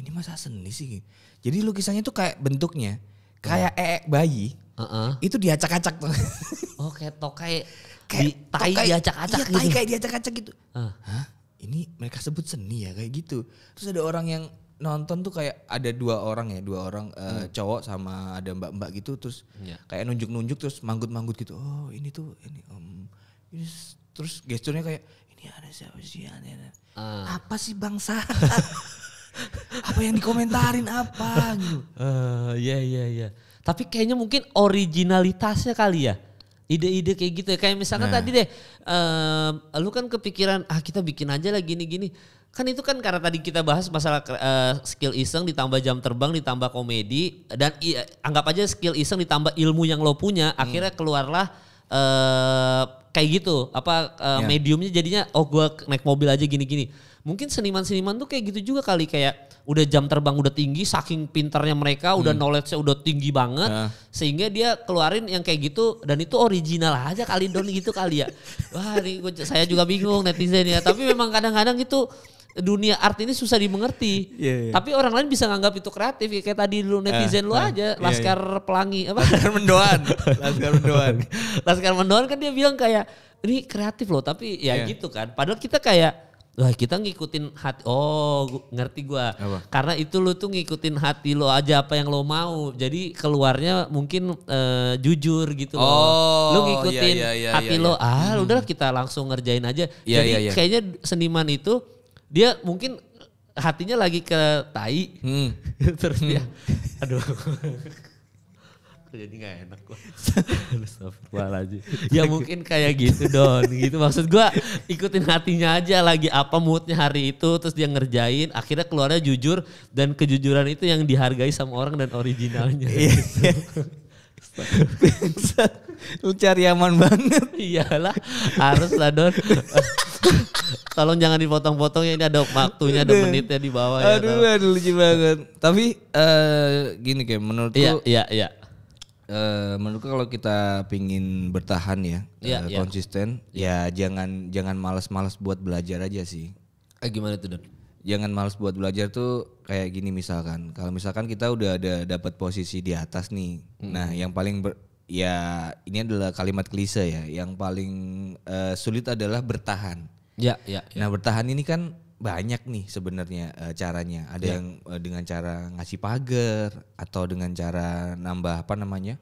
Ini masa seni sih? Jadi lukisannya tuh kayak bentuknya kayak uh. eek bayi. Uh-uh. Itu diacak-acak tuh. Oh kayak tokai kayak tai tokai, diacak-acak iya, gitu. tai kayak diacak-acak gitu. Uh. Hah? Ini mereka sebut seni ya kayak gitu. Terus ada orang yang nonton tuh kayak ada dua orang ya, dua orang uh, hmm. cowok sama ada mbak-mbak gitu terus yeah. kayak nunjuk-nunjuk terus manggut-manggut gitu. Oh, ini tuh ini um, ini terus gesturnya kayak ini ada siapa sih aneh. Ya, ya, ya. ah. Uh. Apa sih bangsa? apa yang dikomentarin apa gitu. Uh, iya iya iya. Tapi kayaknya mungkin originalitasnya kali ya ide-ide kayak gitu ya kayak misalkan nah. tadi deh um, lu kan kepikiran ah kita bikin aja lah gini-gini kan itu kan karena tadi kita bahas masalah uh, skill iseng ditambah jam terbang ditambah komedi dan i, anggap aja skill iseng ditambah ilmu yang lo punya hmm. akhirnya keluarlah uh, kayak gitu apa uh, yeah. mediumnya jadinya oh gua naik mobil aja gini-gini mungkin seniman-seniman tuh kayak gitu juga kali kayak udah jam terbang udah tinggi saking pinternya mereka hmm. udah knowledge-nya udah tinggi banget uh. sehingga dia keluarin yang kayak gitu dan itu original aja kali Don gitu kali ya. Wah, ini gue, saya juga bingung netizen ya. Tapi memang kadang-kadang itu dunia art ini susah dimengerti. Yeah, yeah. Tapi orang lain bisa nganggap itu kreatif ya kayak tadi lu ah, netizen uh, lu uh, aja, yeah, Laskar yeah. Pelangi apa? Laskar Mendoan. Laskar Mendoan. Laskar Mendoan kan dia bilang kayak ini kreatif loh, tapi ya yeah. gitu kan. Padahal kita kayak Wah kita ngikutin hati, oh ngerti gue. Karena itu lu tuh ngikutin hati lo aja apa yang lo mau. Jadi keluarnya mungkin uh, jujur gitu oh, loh. Lu ngikutin iya, iya, iya hati iya, lo, iya. ah hmm. udahlah kita langsung ngerjain aja. Iya, Jadi kayaknya seniman itu dia mungkin hatinya lagi ke tai. Hmm. Terus dia, hmm. aduh jadi nggak enak gue. lagi? ya mungkin kayak gitu Don. gitu maksud gua ikutin hatinya aja lagi apa moodnya hari itu terus dia ngerjain akhirnya keluarnya jujur dan kejujuran itu yang dihargai sama orang dan originalnya. Iya. Lu cari aman banget. Iyalah, haruslah Don. Tolong jangan dipotong-potong ya ini ada waktunya, ada menitnya di bawah ya. Aduh, aduh lucu banget. Tapi uh, gini kayak menurut. Iya, iya, iya. Uh, menurutku kalau kita pingin bertahan ya, yeah, uh, iya, iya. konsisten, yeah. ya jangan jangan malas-malas buat belajar aja sih. Eh, gimana tuh Don? Jangan malas buat belajar tuh kayak gini misalkan. Kalau misalkan kita udah ada dapat posisi di atas nih, hmm. nah yang paling ber, ya ini adalah kalimat klise ya, yang paling uh, sulit adalah bertahan. Ya, ya, ya. Nah bertahan ini kan banyak nih sebenarnya uh, caranya. Ada yeah. yang uh, dengan cara ngasih pagar atau dengan cara nambah apa namanya?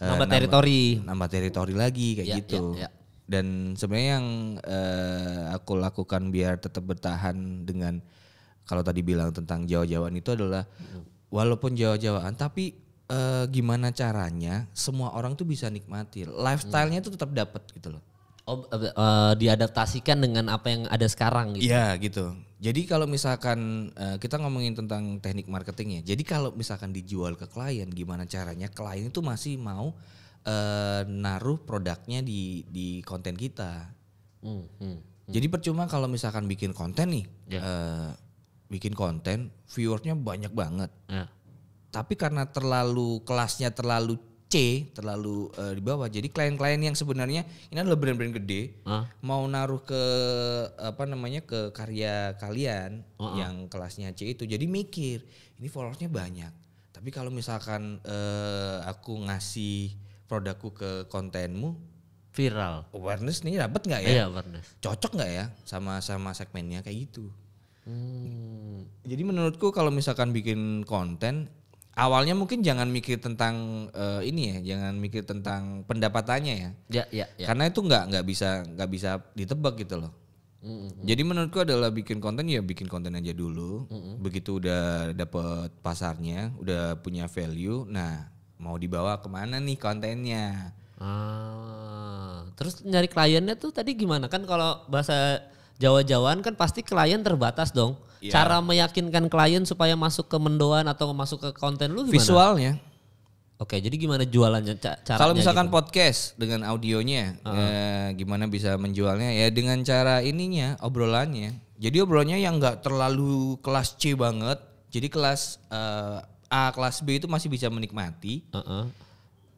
Uh, nambah, teritori. Nambah teritori lagi kayak yeah, gitu. Yeah, yeah. Dan sebenarnya yang uh, aku lakukan biar tetap bertahan dengan kalau tadi bilang tentang Jawa-jawaan itu adalah walaupun Jawa-jawaan tapi uh, gimana caranya semua orang tuh bisa nikmati. Lifestyle-nya itu tetap dapat gitu loh. Oh, uh, diadaptasikan dengan apa yang ada sekarang gitu. Iya, gitu. Jadi kalau misalkan uh, kita ngomongin tentang teknik marketingnya Jadi kalau misalkan dijual ke klien gimana caranya klien itu masih mau uh, naruh produknya di di konten kita. Hmm, hmm, hmm. Jadi percuma kalau misalkan bikin konten nih. Yeah. Ya. Uh, bikin konten viewersnya banyak banget. Yeah. Tapi karena terlalu kelasnya terlalu C terlalu uh, di bawah. Jadi klien-klien yang sebenarnya ini adalah brand-brand gede huh? mau naruh ke apa namanya ke karya kalian uh -uh. yang kelasnya C itu. Jadi mikir ini followersnya banyak. Tapi kalau misalkan uh, aku ngasih produkku ke kontenmu viral. Awareness nih dapat nggak ya? Iya, awareness. Cocok nggak ya sama sama segmennya kayak gitu. Hmm. Jadi menurutku kalau misalkan bikin konten awalnya mungkin jangan mikir tentang uh, ini ya, jangan mikir tentang pendapatannya ya. Ya, ya, ya. Karena itu nggak nggak bisa nggak bisa ditebak gitu loh. Mm-hmm. Jadi menurutku adalah bikin konten ya bikin konten aja dulu. Mm-hmm. Begitu udah dapet pasarnya, udah punya value, nah mau dibawa kemana nih kontennya? Ah, terus nyari kliennya tuh tadi gimana kan kalau bahasa jawa-jawaan kan pasti klien terbatas dong. Yeah. Cara meyakinkan klien supaya masuk ke mendoan atau masuk ke konten lu gimana? Visualnya. Oke, jadi gimana jualannya caranya? Kalau misalkan gitu? podcast dengan audionya, uh -huh. eh, ya, gimana bisa menjualnya? Ya dengan cara ininya, obrolannya. Jadi obrolannya yang enggak terlalu kelas C banget. Jadi kelas eh, A, kelas B itu masih bisa menikmati. Uh -uh.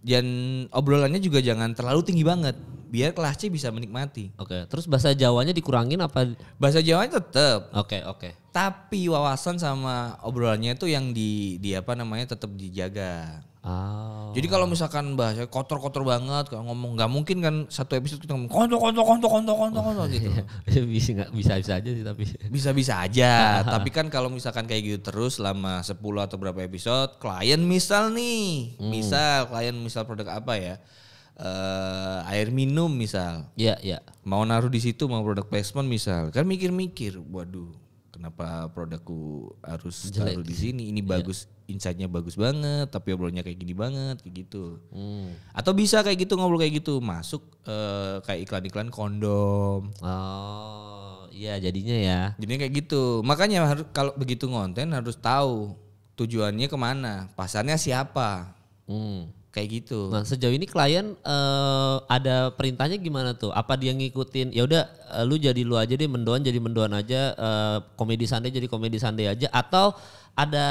Dan obrolannya juga jangan terlalu tinggi banget biar kelas C bisa menikmati. Oke, okay. terus bahasa Jawanya dikurangin apa? Bahasa Jawanya tetap. Oke, okay, oke. Okay. Tapi wawasan sama obrolannya itu yang di di apa namanya tetap dijaga. Oh. Jadi kalau misalkan bahasa kotor-kotor banget, kalau ngomong nggak mungkin kan satu episode kita ngomong konto konto konto konto konto konto oh, gitu. Iya. bisa nggak bisa bisa aja sih tapi. Bisa bisa aja, tapi kan kalau misalkan kayak gitu terus selama 10 atau berapa episode, klien misal nih, hmm. misal klien misal produk apa ya, uh, air minum misal. Iya, iya. Mau naruh di situ mau produk placement misal. Kan mikir-mikir, waduh, kenapa produkku harus Jelek. taruh di ya? sini? Ini ya. bagus, yeah. insightnya bagus banget, tapi obrolnya kayak gini banget, kayak gitu. Hmm. Atau bisa kayak gitu ngobrol kayak gitu, masuk uh, kayak iklan-iklan kondom. Oh, iya jadinya ya. Jadi kayak gitu. Makanya harus kalau begitu ngonten harus tahu tujuannya kemana, pasarnya siapa. Hmm kayak gitu. Nah sejauh ini klien uh, ada perintahnya gimana tuh? Apa dia ngikutin? Ya udah, uh, lu jadi lu aja deh, mendoan jadi mendoan aja, uh, komedi santai jadi komedi santai aja. Atau ada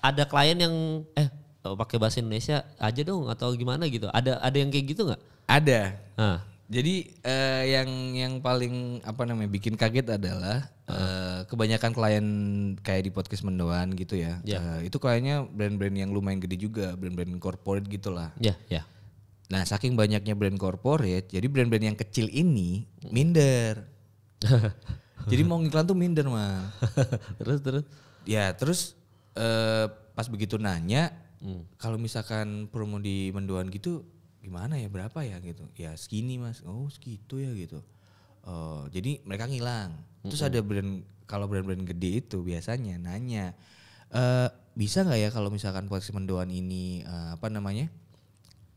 ada klien yang eh oh, pakai bahasa Indonesia aja dong atau gimana gitu? Ada ada yang kayak gitu nggak? Ada. Nah. Jadi uh, yang yang paling apa namanya bikin kaget adalah Uh, kebanyakan klien kayak di podcast mendoan gitu ya. Yeah. Ya. Uh, itu kliennya brand-brand yang lumayan gede juga, brand-brand corporate gitulah. Ya, yeah, ya. Yeah. Nah, saking banyaknya brand corporate, jadi brand-brand yang kecil ini minder. jadi mau ngiklan tuh minder mah. terus terus. Ya, terus uh, pas begitu nanya, hmm. kalau misalkan promo di mendoan gitu gimana ya berapa ya gitu. Ya segini Mas. Oh, segitu ya gitu Oh, jadi mereka ngilang. Terus mm -hmm. ada brand kalau brand-brand gede itu biasanya nanya e, bisa nggak ya kalau misalkan koleksi mendoan ini uh, apa namanya?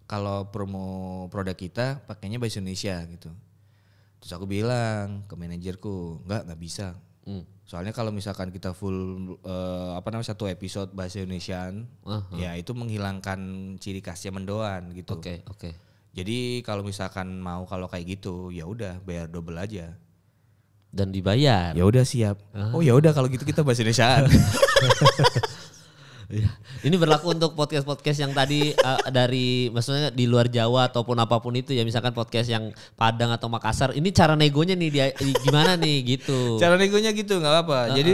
Kalau promo produk kita pakainya bahasa Indonesia gitu. Terus aku bilang ke manajerku, nggak nggak bisa. Mm. Soalnya kalau misalkan kita full uh, apa namanya satu episode bahasa Indonesiaan, uh -huh. ya itu menghilangkan ciri khasnya mendoan gitu. Oke, okay, oke. Okay jadi kalau misalkan mau kalau kayak gitu ya udah bayar double aja. Dan dibayar. Ya udah siap. Ah. Oh ya udah kalau gitu kita bahas Indonesiaan. Iya. Ini berlaku untuk podcast-podcast yang tadi uh, dari maksudnya di luar Jawa ataupun apapun itu ya misalkan podcast yang Padang atau Makassar. Ini cara negonya nih dia gimana nih gitu. Cara negonya gitu nggak apa-apa. Uh -uh. Jadi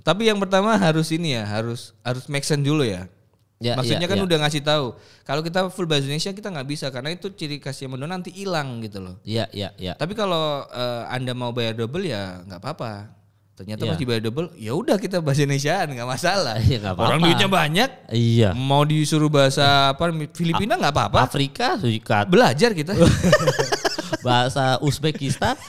tapi yang pertama harus ini ya, harus harus make sense dulu ya. Ya, Maksudnya ya, kan ya. udah ngasih tahu. Kalau kita full bahasa Indonesia kita nggak bisa karena itu ciri khasnya Yemen nanti hilang gitu loh. Iya, iya, iya. Tapi kalau uh, Anda mau bayar double ya nggak apa-apa. Ternyata ya. masih bayar double, ya udah kita bahasa Indonesiaan nggak masalah. Ya, enggak apa -apa. Orang duitnya banyak. Iya. Mau disuruh bahasa apa Filipina nggak apa-apa. Afrika Belajar kita. bahasa Uzbekistan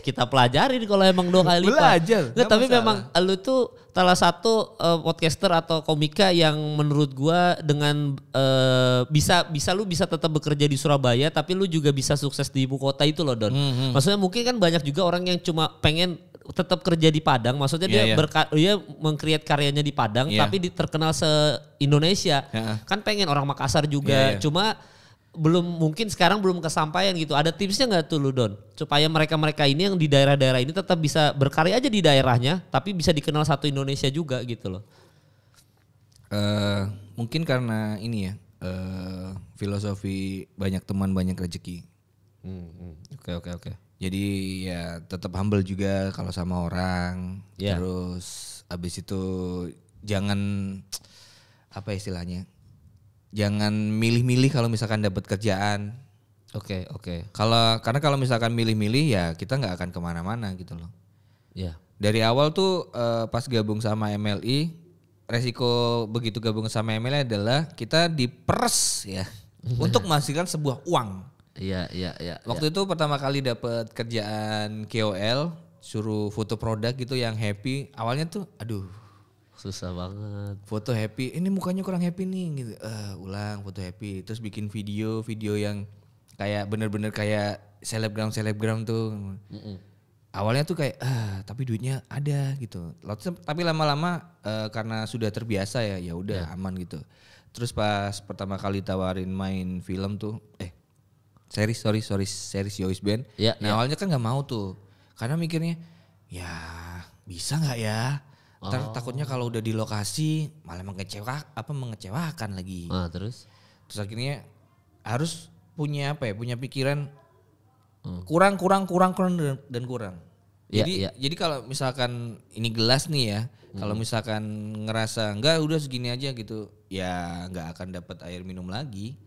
kita pelajari kalau emang dua kali lipat. Belajar. Nggak, tapi masalah. memang lu tuh salah satu uh, podcaster atau komika yang menurut gua dengan uh, bisa bisa lu bisa tetap bekerja di Surabaya tapi lu juga bisa sukses di ibu kota itu loh Don. Hmm, hmm. Maksudnya mungkin kan banyak juga orang yang cuma pengen tetap kerja di Padang. Maksudnya yeah, dia yeah. Berka, dia mengkreat karyanya di Padang yeah. tapi di, terkenal se Indonesia. Yeah. Kan pengen orang Makassar juga. Yeah, yeah. Cuma belum mungkin sekarang belum kesampaian gitu. Ada tipsnya nggak tuh lu Don? Supaya mereka-mereka ini yang di daerah-daerah ini tetap bisa berkarya aja di daerahnya, tapi bisa dikenal satu Indonesia juga gitu loh. Uh, mungkin karena ini ya uh, filosofi banyak teman banyak rezeki. Hmm, hmm. Oke oke oke. Jadi ya tetap humble juga kalau sama orang. Yeah. Terus abis itu jangan apa istilahnya? jangan milih-milih kalau misalkan dapat kerjaan. Oke okay, oke. Okay. Kalau karena kalau misalkan milih-milih ya kita nggak akan kemana-mana gitu loh. Ya. Yeah. Dari awal tuh uh, pas gabung sama MLI, resiko begitu gabung sama MLI adalah kita diperes ya untuk menghasilkan sebuah uang. Iya iya iya. iya. Waktu yeah. itu pertama kali dapat kerjaan KOL suruh foto produk gitu yang happy. Awalnya tuh aduh susah banget foto happy ini mukanya kurang happy nih gitu uh, ulang foto happy terus bikin video video yang kayak bener-bener kayak selebgram selebgram tuh mm -mm. awalnya tuh kayak ah tapi duitnya ada gitu Lalu, tapi lama-lama uh, karena sudah terbiasa ya ya udah yeah. aman gitu terus pas pertama kali tawarin main film tuh eh series sorry sorry series Yois Band yeah, nah yeah. awalnya kan nggak mau tuh karena mikirnya ya bisa nggak ya Ntar oh. takutnya kalau udah di lokasi malah mengecewak apa mengecewakan lagi. Ah, terus terus akhirnya harus punya apa ya? Punya pikiran hmm. kurang kurang kurang kurang dan, kurang. Ya, jadi ya. jadi kalau misalkan ini gelas nih ya, hmm. kalau misalkan ngerasa enggak udah segini aja gitu, ya enggak akan dapat air minum lagi.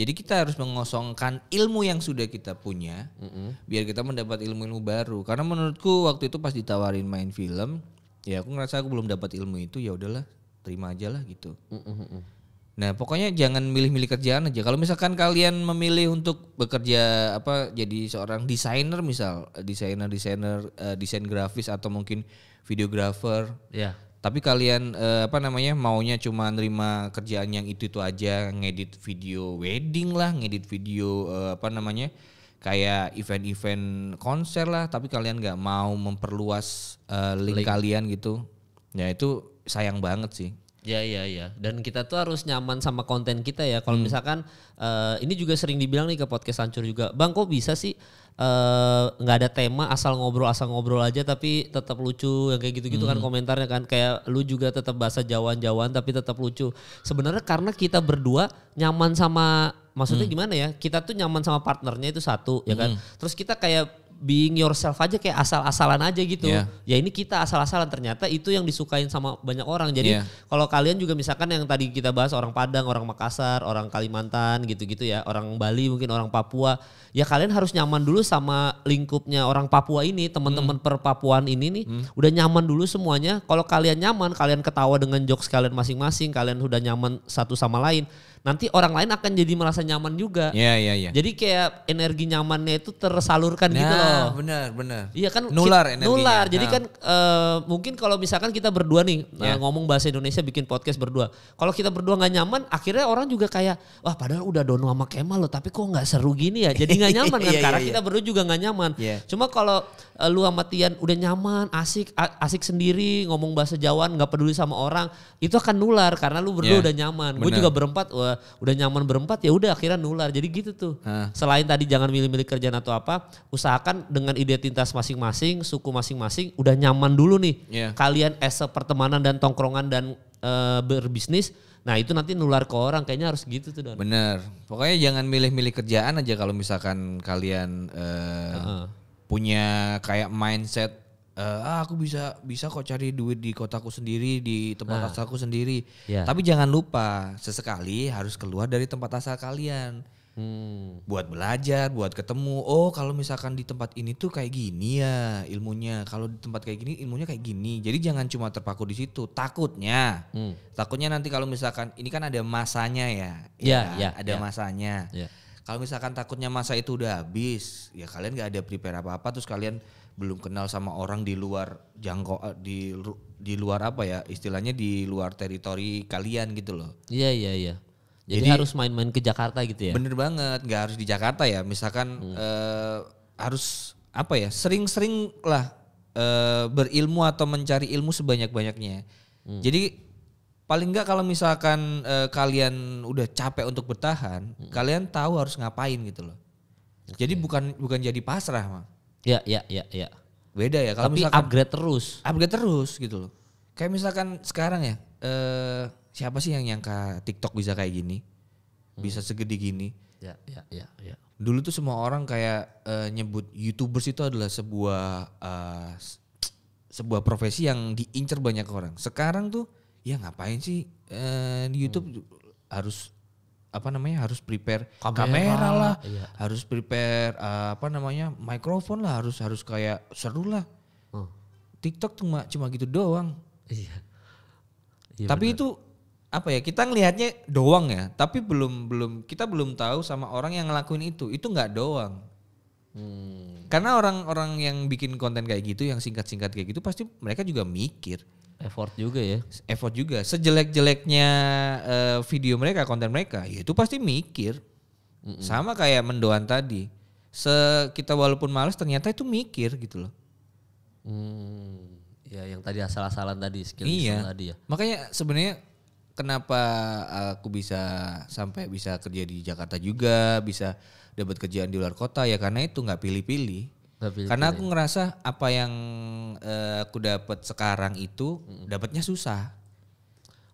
Jadi kita harus mengosongkan ilmu yang sudah kita punya, mm -hmm. biar kita mendapat ilmu-ilmu baru. Karena menurutku waktu itu pas ditawarin main film, ya aku ngerasa aku belum dapat ilmu itu ya udahlah terima aja lah gitu mm, mm, mm, nah pokoknya jangan milih-milih kerjaan aja kalau misalkan kalian memilih untuk bekerja apa jadi seorang desainer misal desainer desainer uh, desain grafis atau mungkin videografer ya yeah. tapi kalian uh, apa namanya maunya cuma nerima kerjaan yang itu itu aja ngedit video wedding lah ngedit video uh, apa namanya kayak event-event konser lah tapi kalian nggak mau memperluas uh, link, link kalian gitu ya itu sayang banget sih Ya ya ya. Dan kita tuh harus nyaman sama konten kita ya. Kalau hmm. misalkan uh, ini juga sering dibilang nih ke podcast hancur juga, Bang kok bisa sih eh, nggak uh, ada tema asal ngobrol asal ngobrol aja tapi tetap lucu yang kayak gitu-gitu kan hmm. kan komentarnya kan kayak lu juga tetap bahasa jawan-jawan tapi tetap lucu. Sebenarnya karena kita berdua nyaman sama Maksudnya hmm. gimana ya? Kita tuh nyaman sama partnernya itu satu, ya kan? Hmm. Terus kita kayak being yourself aja kayak asal-asalan aja gitu. Yeah. Ya ini kita asal-asalan ternyata itu yang disukain sama banyak orang. Jadi yeah. kalau kalian juga misalkan yang tadi kita bahas orang Padang, orang Makassar, orang Kalimantan gitu-gitu ya, orang Bali mungkin orang Papua, ya kalian harus nyaman dulu sama lingkupnya orang Papua ini, teman-teman hmm. per Papuan ini nih. Hmm. Udah nyaman dulu semuanya. Kalau kalian nyaman, kalian ketawa dengan jokes kalian masing-masing, kalian udah nyaman satu sama lain nanti orang lain akan jadi merasa nyaman juga. Iya, yeah, iya, yeah, iya. Yeah. Jadi kayak energi nyamannya itu tersalurkan gitu nah, gitu loh. benar, benar. Iya kan nular energinya. Nular. Jadi nah. kan uh, mungkin kalau misalkan kita berdua nih yeah. uh, iya. ngomong bahasa Indonesia bikin podcast berdua. Kalau kita berdua nggak nyaman, akhirnya orang juga kayak wah padahal udah Dono sama Kemal loh, tapi kok nggak seru gini ya. Jadi nggak nyaman kan iya, iya, karena kita berdua juga nggak nyaman. Yeah. Cuma kalau uh, lu sama Tian udah nyaman, asik, asik sendiri, ngomong bahasa Jawa, nggak peduli sama orang, itu akan nular karena lu berdua yeah. udah nyaman. Gue juga berempat, wah, udah nyaman berempat ya udah akhirnya nular. Jadi gitu tuh. Huh. Selain tadi jangan milih-milih kerjaan atau apa, usahakan dengan identitas masing-masing, suku masing-masing, udah nyaman dulu nih. Yeah. Kalian as pertemanan dan tongkrongan dan uh, berbisnis Nah itu nanti nular ke orang kayaknya harus gitu tuh Don. Bener. Pokoknya jangan milih-milih kerjaan aja kalau misalkan kalian uh, uh eh, -huh punya kayak mindset uh, ah aku bisa bisa kok cari duit di kotaku sendiri di tempat nah, asalku sendiri yeah. tapi jangan lupa sesekali harus keluar dari tempat asal kalian hmm. buat belajar buat ketemu oh kalau misalkan di tempat ini tuh kayak gini ya ilmunya kalau di tempat kayak gini ilmunya kayak gini jadi jangan cuma terpaku di situ takutnya hmm. takutnya nanti kalau misalkan ini kan ada masanya ya yeah, ya yeah, iya, ada yeah. masanya yeah kalau misalkan takutnya masa itu udah habis, ya kalian gak ada prepare apa-apa terus kalian belum kenal sama orang di luar jangkau eh, di di luar apa ya istilahnya di luar teritori kalian gitu loh. Iya iya iya. Jadi, Jadi harus main-main ke Jakarta gitu ya. Bener banget, nggak harus di Jakarta ya. Misalkan hmm. eh, harus apa ya sering-sering lah eh, berilmu atau mencari ilmu sebanyak-banyaknya. Hmm. Jadi paling nggak kalau misalkan e, kalian udah capek untuk bertahan, hmm. kalian tahu harus ngapain gitu loh. Okay. Jadi bukan bukan jadi pasrah, mah. Ya, ya, ya, ya. Beda ya kalau Tapi misalkan upgrade terus. Upgrade terus gitu loh. Kayak misalkan sekarang ya, e, siapa sih yang nyangka TikTok bisa kayak gini? Hmm. Bisa segede gini? Ya, ya, ya, ya. Dulu tuh semua orang kayak e, nyebut YouTubers itu adalah sebuah e, sebuah profesi yang diincar banyak orang. Sekarang tuh ya ngapain sih eh, di YouTube hmm. harus apa namanya harus prepare kamera, kamera lah, iya. harus prepare uh, apa namanya mikrofon lah, harus harus kayak seru lah. Hmm. TikTok cuma cuma gitu doang. Iya. iya Tapi bener. itu apa ya kita ngelihatnya doang ya tapi belum belum kita belum tahu sama orang yang ngelakuin itu itu nggak doang hmm. karena orang-orang yang bikin konten kayak gitu yang singkat-singkat kayak gitu pasti mereka juga mikir effort juga ya effort juga sejelek-jeleknya uh, video mereka konten mereka ya itu pasti mikir mm -mm. sama kayak mendoan tadi se kita walaupun males ternyata itu mikir gitu loh hmm, ya yang tadi asal-asalan tadi skill iya. tadi ya makanya sebenarnya kenapa aku bisa sampai bisa kerja di Jakarta juga bisa dapat kerjaan di luar kota ya karena itu nggak pilih-pilih Pilih Karena aku ngerasa apa yang uh, aku dapat sekarang itu dapatnya susah.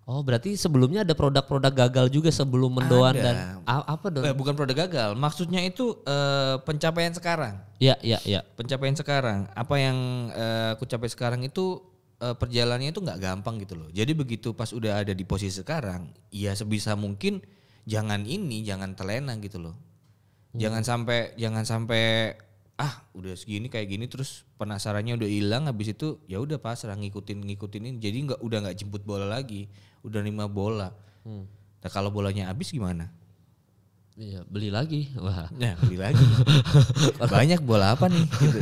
Oh, berarti sebelumnya ada produk-produk gagal juga sebelum mendoan ada. dan apa dong? Eh, bukan produk gagal, maksudnya itu uh, pencapaian sekarang. Ya, ya, ya. Pencapaian sekarang, apa yang uh, aku capai sekarang itu uh, perjalanannya itu nggak gampang gitu loh. Jadi begitu pas udah ada di posisi sekarang, ya sebisa mungkin jangan ini, jangan telena gitu loh. Hmm. Jangan sampai jangan sampai ah udah segini kayak gini terus penasarannya udah hilang habis itu ya udah pasrah ngikutin ngikutin ini jadi nggak udah nggak jemput bola lagi udah lima bola hmm. nah kalau bolanya habis gimana iya beli lagi wah nah, beli lagi banyak bola apa nih gitu.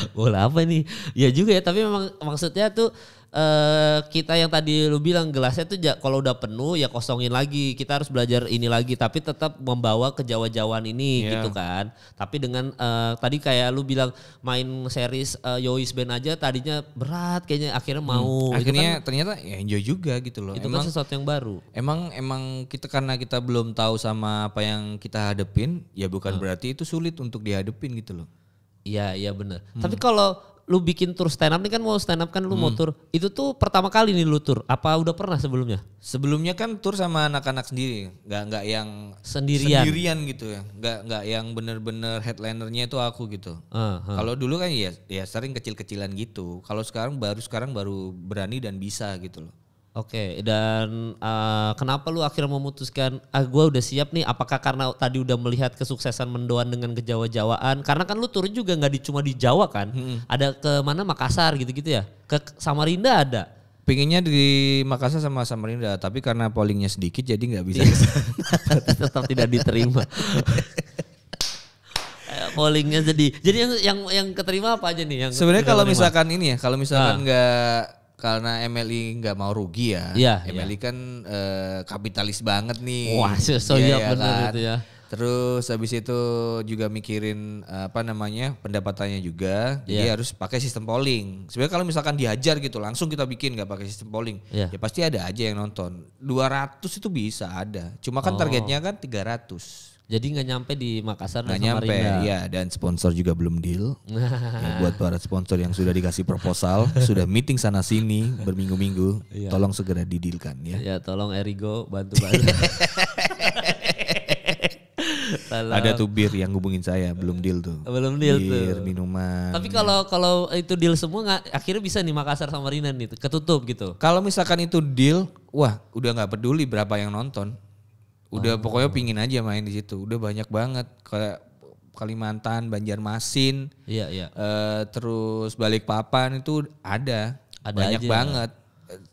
bola apa nih ya juga ya tapi memang maksudnya tuh uh, kita yang tadi lu bilang gelasnya tuh ja, kalau udah penuh ya kosongin lagi. Kita harus belajar ini lagi tapi tetap membawa jawa jawan ini yeah. gitu kan. Tapi dengan uh, tadi kayak lu bilang main series uh, eh, Yois Band aja tadinya berat kayaknya akhirnya hmm, mau. Hmm. Akhirnya kan, ternyata ya enjoy juga gitu loh. Itu kan emang, kan sesuatu yang baru. Emang emang kita karena kita belum tahu sama apa yang kita hadepin ya bukan hmm. berarti itu sulit untuk dihadepin gitu loh. Iya, iya benar. Hmm. Tapi kalau lu bikin tour stand up nih kan mau stand up kan lu hmm. mau tour. Itu tuh pertama kali nih lu tour. Apa udah pernah sebelumnya? Sebelumnya kan tour sama anak-anak sendiri, Gak nggak yang sendirian. Sendirian gitu ya. Nggak nggak yang bener-bener headlinernya itu aku gitu. Uh, ah, -huh. Ah. Kalau dulu kan ya ya sering kecil-kecilan gitu. Kalau sekarang baru sekarang baru berani dan bisa gitu loh. Oke, okay, dan uh, kenapa lu akhirnya memutuskan ah gue udah siap nih? Apakah karena tadi udah melihat kesuksesan mendoan dengan kejawa-jawaan? Karena kan lu turun juga nggak di, cuma di Jawa kan? Hmm. Ada ke mana Makassar gitu-gitu ya? Ke Samarinda ada. Pinginnya di Makassar sama Samarinda, tapi karena pollingnya sedikit jadi nggak bisa. Iya. Tetap tidak diterima. Eh, pollingnya jadi jadi yang yang yang keterima apa aja nih yang sebenarnya kalau misalkan ini ya kalau misalkan ah. nggak nah karena MLI nggak mau rugi ya. Iya. MLI ya. kan eh, kapitalis banget nih. Wah, iya, so ya, ya, benar kan? itu ya. Terus habis itu juga mikirin eh, apa namanya pendapatannya juga. Jadi iya. harus pakai sistem polling. Sebenarnya kalau misalkan dihajar gitu langsung kita bikin nggak pakai sistem polling. Yeah. Ya pasti ada aja yang nonton. 200 itu bisa ada. Cuma kan oh. targetnya kan 300. Jadi nggak nyampe di Makassar nggak nyampe, ya. Dan sponsor juga belum deal. ya, buat para sponsor yang sudah dikasih proposal, sudah meeting sana sini berminggu-minggu, ya. tolong segera didilkan ya. Ya, tolong Erigo bantu bantu. Ada tuh bir yang hubungin saya, belum deal tuh. Belum deal bir, tuh. minuman. Tapi kalau kalau itu deal semua nggak akhirnya bisa nih Makassar sama Rina nih ketutup gitu. Kalau misalkan itu deal, wah udah nggak peduli berapa yang nonton. Udah oh. pokoknya pingin aja main di situ. Udah banyak banget kayak Kalimantan, Banjarmasin. Iya, iya. Uh, terus Balikpapan itu ada. Ada banyak aja. banget.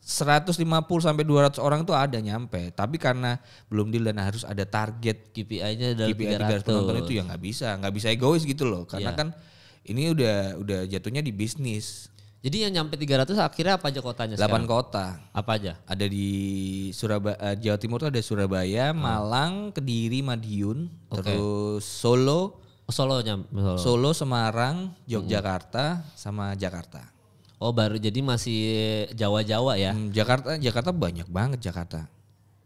150 sampai 200 orang itu ada nyampe, tapi karena belum deal dan harus ada target KPI-nya dari KPI 300. 300 penonton itu ya nggak bisa, nggak bisa egois gitu loh, karena yeah. kan ini udah udah jatuhnya di bisnis. Jadi yang nyampe 300 akhirnya apa aja kotanya 8 sekarang? kota. Apa aja? Ada di Surabaya eh, Jawa Timur tuh ada Surabaya, hmm. Malang, Kediri, Madiun, okay. terus Solo, oh, Solo, Solo. Solo, Semarang, hmm. Yogyakarta hmm. sama Jakarta. Oh, baru jadi masih Jawa-Jawa ya. Hmm, Jakarta Jakarta banyak banget Jakarta.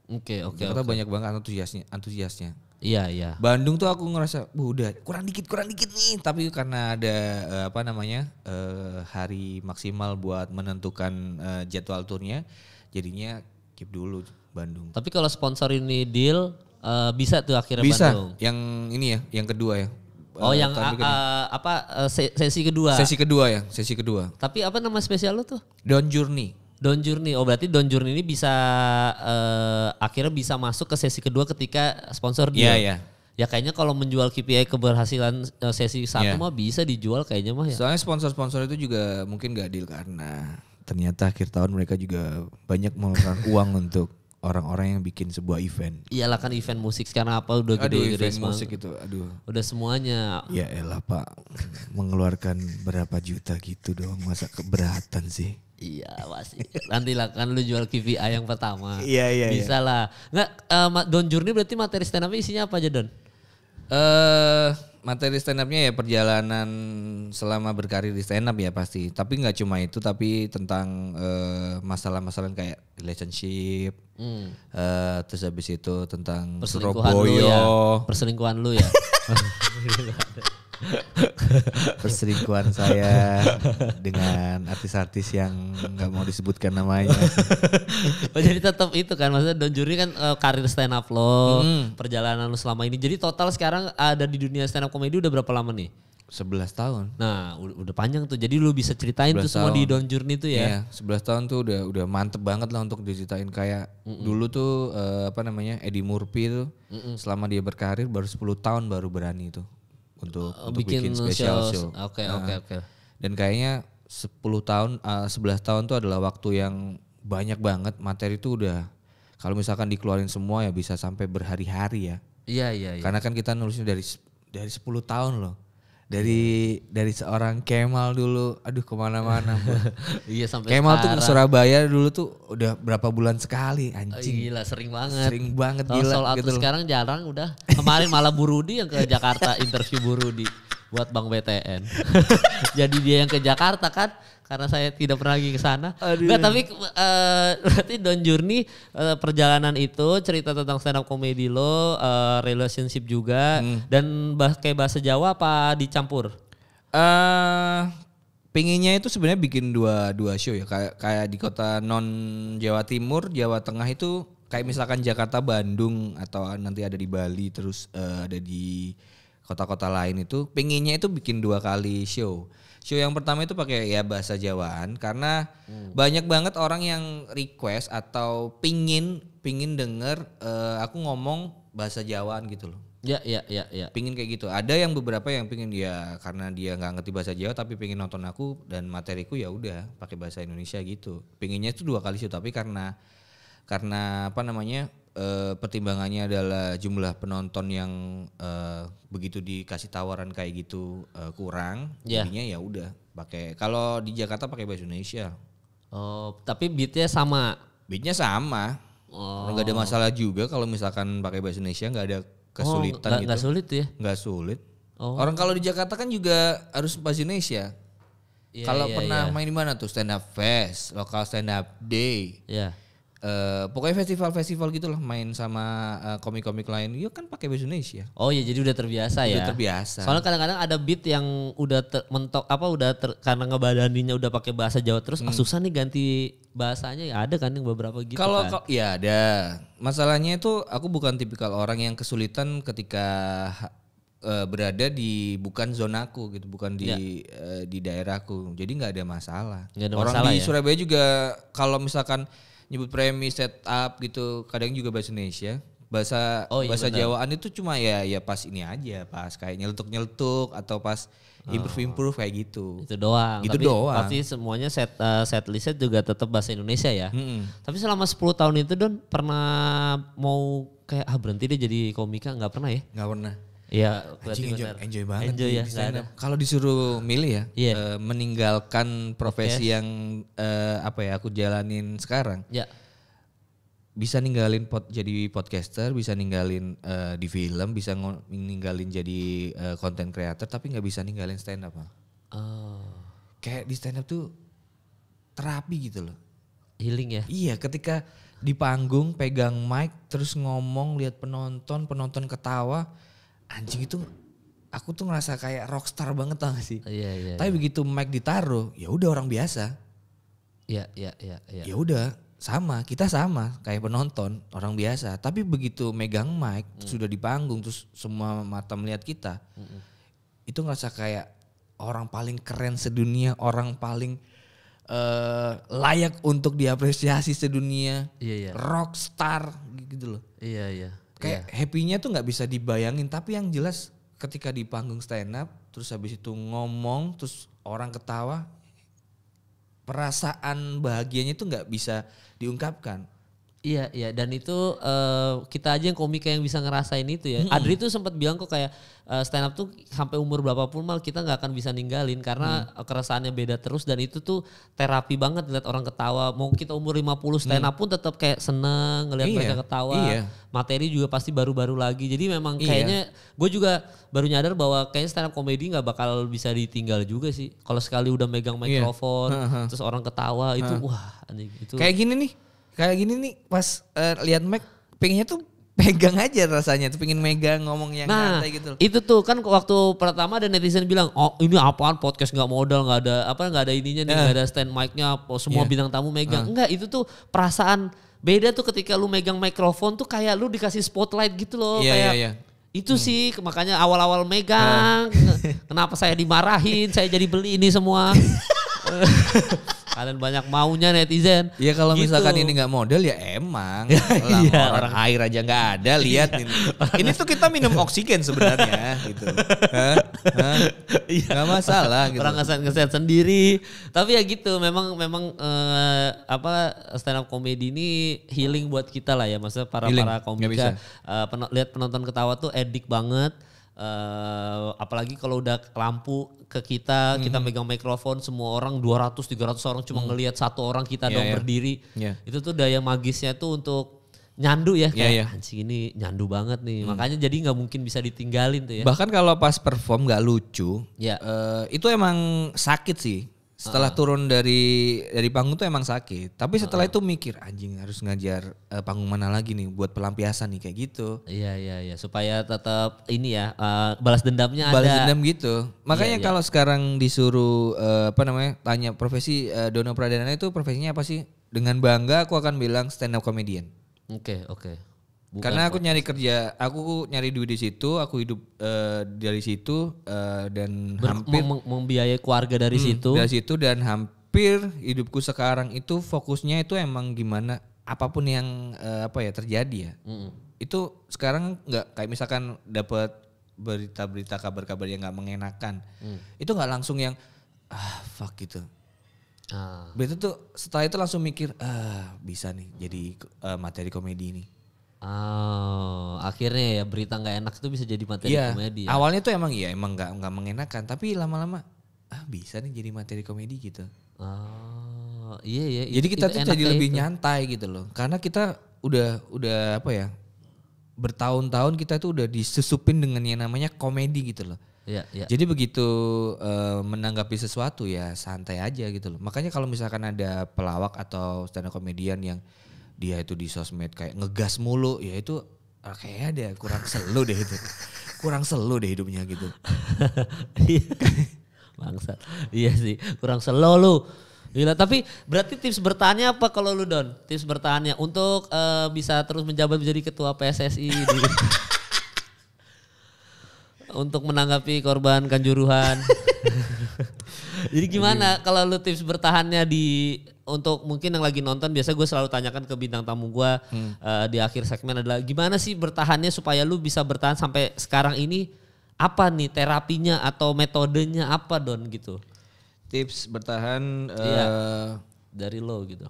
Oke, okay, oke. Okay, Jakarta okay. banyak banget antusiasnya, antusiasnya. Iya iya. Bandung tuh aku ngerasa bu, udah kurang dikit kurang dikit nih tapi karena ada uh, apa namanya uh, hari maksimal buat menentukan uh, jadwal turnya jadinya keep dulu Bandung. Tapi kalau sponsor ini deal uh, bisa tuh akhirnya bisa. Bandung. Yang ini ya yang kedua ya. Oh uh, yang a, uh, apa uh, sesi kedua. Sesi kedua ya, sesi kedua. Tapi apa nama spesial lo tuh? Don Journey. Don Journey. Oh berarti Don Journey ini bisa uh, akhirnya bisa masuk ke sesi kedua ketika sponsor dia. Yeah, yeah. Ya kayaknya kalau menjual KPI keberhasilan eh, sesi satu yeah. mah bisa dijual kayaknya mah ya. Soalnya sponsor-sponsor itu juga mungkin gak adil karena ternyata akhir tahun mereka juga banyak mengeluarkan uang untuk orang-orang yang bikin sebuah event. Iyalah kan event musik sekarang apa udah gede aduh, gede event semang. musik itu aduh. Udah semuanya. Ya elah Pak, mengeluarkan berapa juta gitu dong masa keberatan sih. Iya pasti. Nanti lah kan lu jual KVI yang pertama. Iya iya. iya. Bisa iya. lah. Nggak, uh, Don Jurni berarti materi stand up isinya apa aja Don? Eh uh, materi stand up ya perjalanan selama berkarir di stand up ya pasti. Tapi nggak cuma itu, tapi tentang eh, masalah-masalah uh, kayak relationship. Hmm. Uh, terus habis itu tentang perselingkuhan lu ya. Perselingkuhan lu ya. perselingkuhan saya dengan artis-artis yang nggak mau disebutkan namanya. oh, jadi tetap itu kan maksudnya Don Juri kan uh, karir stand up lo, hmm. perjalanan lo selama ini. Jadi total sekarang ada di dunia stand up komedi udah berapa lama nih? 11 tahun. Nah, udah panjang tuh. Jadi lu bisa ceritain tuh semua tahun. di Don Journey tuh ya. Iya, 11 tahun tuh udah udah mantep banget lah untuk diceritain kayak mm -mm. dulu tuh uh, apa namanya? Eddie Murphy tuh mm -mm. selama dia berkarir baru 10 tahun baru berani tuh untuk uh, untuk bikin, bikin special show. Oke nah, oke oke. Dan kayaknya 10 tahun uh, eh, 11 tahun itu adalah waktu yang banyak banget materi itu udah kalau misalkan dikeluarin semua ya bisa sampai berhari-hari ya. Iya iya iya. Karena kan kita nulisnya dari dari 10 tahun loh dari dari seorang Kemal dulu aduh kemana-mana iya sampai Kemal sekarang. tuh ke Surabaya dulu tuh udah berapa bulan sekali anjing oh, gila sering banget sering banget Tau gila soal gitu sekarang jarang udah kemarin malah Burudi yang ke Jakarta interview Burudi buat Bang BTN jadi dia yang ke Jakarta kan karena saya tidak pernah lagi ke sana. Enggak, tapi uh, berarti Don Journey uh, perjalanan itu cerita tentang stand up comedy lo, uh, relationship juga hmm. dan bahas kayak bahasa Jawa apa dicampur? Eh uh, pinginnya itu sebenarnya bikin dua dua show ya kayak kayak di kota non Jawa Timur, Jawa Tengah itu kayak misalkan Jakarta, Bandung atau nanti ada di Bali terus uh, ada di kota-kota lain itu pinginnya itu bikin dua kali show Show yang pertama itu pakai ya bahasa Jawaan karena hmm. banyak banget orang yang request atau pingin pingin denger uh, aku ngomong bahasa Jawaan gitu loh. Ya, ya, ya, ya. Pingin kayak gitu. Ada yang beberapa yang pingin ya karena dia nggak ngerti bahasa Jawa tapi pingin nonton aku dan materiku ya udah pakai bahasa Indonesia gitu. Pinginnya itu dua kali show tapi karena karena apa namanya uh, pertimbangannya adalah jumlah penonton yang uh, begitu dikasih tawaran kayak gitu uh, kurang, yeah. jadinya ya udah pakai kalau di Jakarta pakai bahasa Indonesia. Oh, tapi beatnya sama. Beatnya sama. Oh. Gak ada masalah juga kalau misalkan pakai bahasa Indonesia nggak ada oh, kesulitan oh, gak, gitu. Gak sulit ya? Gak sulit. Oh. Orang kalau di Jakarta kan juga harus bahasa Indonesia. Yeah, kalau yeah, pernah yeah. main di mana tuh stand up fest, lokal stand up day. Yeah Uh, pokoknya festival-festival gitulah main sama komik eh, komik-komik lain. yo kan pakai bahasa Indonesia. Oh iya jadi udah terbiasa udah ya. Udah terbiasa. Soalnya kadang-kadang ada beat yang udah ter, mentok apa udah ter, karena ngebadaninya udah pakai bahasa Jawa terus hmm. ah, susah nih ganti bahasanya ya ada kan yang beberapa gitu Kalau kan. Kalau ya ada. Masalahnya itu aku bukan tipikal orang yang kesulitan ketika uh, berada di bukan zonaku gitu, bukan di ya. uh, di daerahku. Jadi nggak ada masalah. Gak ada Orang masalah, di ya? Surabaya juga kalau misalkan nyebut set setup gitu kadang juga bahasa Indonesia bahasa oh, iya bahasa Jawaan itu cuma ya ya pas ini aja pas kayak nyelutuk nyelutuk atau pas oh. improve improve kayak gitu itu doang gitu tapi doang pasti semuanya set uh, eh, set listnya juga tetap bahasa Indonesia ya mm -hmm. tapi selama 10 tahun itu don pernah mau kayak ah berhenti deh jadi komika nggak pernah ya nggak pernah Iya, enjoy, enjoy banget. Enjoy ya, Kalau disuruh milih ya, yeah. Iya. uh, meninggalkan profesi okay. yang uh, apa ya aku jalanin sekarang. Ya. Yeah. Bisa ninggalin pot, jadi podcaster, bisa ninggalin uh, di film, bisa ninggalin jadi uh, content creator, tapi nggak bisa ninggalin stand up. Oh. Kayak di stand up tuh terapi gitu loh. Healing ya? Iya, ketika di panggung pegang mic terus ngomong lihat penonton penonton ketawa anjing itu aku tuh ngerasa kayak rockstar banget tau gak sih? Iya iya. Tapi iya. begitu mic ditaruh, ya udah orang biasa. Iya iya iya. Ya, ya udah sama, kita sama kayak penonton orang biasa. Tapi begitu megang mic mm. sudah di panggung terus semua mata melihat kita, -mm. itu ngerasa kayak orang paling keren sedunia, orang paling uh, layak untuk diapresiasi sedunia, iya, iya. rockstar gitu loh. Iya iya kayak yeah. happy-nya tuh nggak bisa dibayangin tapi yang jelas ketika di panggung stand up terus habis itu ngomong terus orang ketawa perasaan bahagianya itu nggak bisa diungkapkan Iya, iya dan itu uh, kita aja yang komika yang bisa ngerasain itu ya. hmm Adri tuh sempat bilang kok kayak uh, eh, stand up tuh sampai umur berapapun mal kita nggak akan bisa ninggalin karena mm. Eh, keresahannya beda terus dan itu tuh terapi banget lihat orang ketawa. Mau kita umur 50 stand up mm. pun tetap kayak seneng ngelihat iya, mereka ketawa. Iya. Materi juga pasti baru-baru lagi. Jadi memang iya. kayaknya gue juga baru nyadar bahwa kayaknya stand up komedi nggak bakal bisa ditinggal juga sih. Kalau sekali udah megang iya. mikrofon iya. terus orang ketawa itu wah itu. Kayak gini nih kayak gini nih pas uh, eh, lihat Mac pengennya tuh pegang aja rasanya tuh pengen megang ngomong yang nah, nyantai gitu loh. itu tuh kan waktu pertama ada netizen bilang oh ini apaan podcast nggak modal nggak ada apa nggak ada ininya nih eh. nggak yeah. ada stand micnya nya semua yeah. bintang tamu megang uh. Eh. enggak itu tuh perasaan beda tuh ketika lu megang mikrofon tuh kayak lu dikasih spotlight gitu loh yeah, kayak yeah, yeah. Itu hmm. sih makanya awal-awal megang. Uh. Kenapa saya dimarahin? saya jadi beli ini semua. Kalian banyak maunya netizen. Iya kalau gitu. misalkan ini nggak model ya emang. iya, orang, air aja nggak ada lihat iya. ini. ini tuh kita minum oksigen sebenarnya gitu. Hah? Hah? Iya. Gak masalah gitu. Orang ngeset sendiri. Tapi ya gitu memang memang eh, apa stand up comedy ini healing buat kita lah ya. Maksudnya para para komika uh, eh, pen lihat penonton ketawa tuh edik banget Uh, apalagi kalau udah lampu ke kita, mm-hmm. kita mhm. megang mikrofon semua orang 200 300 orang cuma mm. ngelihat satu orang kita yeah, dong yeah. berdiri. Yeah. Itu tuh daya magisnya tuh untuk nyandu ya iya, kayak yeah, yeah. anjing ini nyandu banget nih. Mm. Makanya jadi nggak mungkin bisa ditinggalin tuh ya. Bahkan kalau pas perform nggak lucu, yeah. Iya. uh, itu emang sakit sih. Setelah uh. turun dari dari panggung tuh emang sakit. Tapi setelah uh. itu mikir anjing harus ngajar uh, panggung mana lagi nih buat pelampiasan nih kayak gitu. Iya iya iya supaya tetap ini ya uh, balas dendamnya balas ada. dendam gitu. Makanya iya, iya. kalau sekarang disuruh uh, apa namanya tanya profesi uh, Dono Pradana itu profesinya apa sih? Dengan bangga aku akan bilang stand up comedian. Oke okay, oke. Okay. Bukan Karena aku nyari kerja, aku nyari duit di situ, aku hidup uh, dari situ uh, dan Ber hampir mem membiayai keluarga dari hmm, situ. Dari situ dan hampir hidupku sekarang itu fokusnya itu emang gimana apapun yang uh, apa ya terjadi ya. Mm -mm. Itu sekarang nggak kayak misalkan dapat berita-berita kabar-kabar yang nggak mengenakan. Mm. Itu nggak langsung yang ah fuck gitu. Ah. Betul tuh setelah itu langsung mikir ah bisa nih jadi uh, materi komedi ini Oh, akhirnya ya berita nggak enak tuh bisa jadi materi iya, komedi. Ya? Awalnya tuh emang iya emang nggak nggak mengenakan, tapi lama-lama ah bisa nih jadi materi komedi gitu. Oh, iya iya. Jadi kita tuh jadi lebih itu. nyantai gitu loh, karena kita udah udah apa ya bertahun-tahun kita tuh udah disusupin dengan yang namanya komedi gitu loh. Ya, ya. Jadi begitu uh, menanggapi sesuatu ya santai aja gitu loh. Makanya kalau misalkan ada pelawak atau stand up komedian yang dia itu di sosmed kayak ngegas mulu ya itu ah, kayaknya dia kurang selu deh itu kurang selu deh hidupnya gitu bangsat iya sih kurang selo lu Gila, tapi berarti tips bertanya apa kalau lu Don? Tips bertanya untuk uh, bisa terus menjabat menjadi ketua PSSI di, untuk menanggapi korban kanjuruhan. Jadi gimana kalau lu tips bertahannya di untuk mungkin yang lagi nonton biasa gue selalu tanyakan ke bintang tamu gue hmm. uh, di akhir segmen adalah gimana sih bertahannya supaya lu bisa bertahan sampai sekarang ini apa nih terapinya atau metodenya apa don gitu tips bertahan iya, eh, dari lo gitu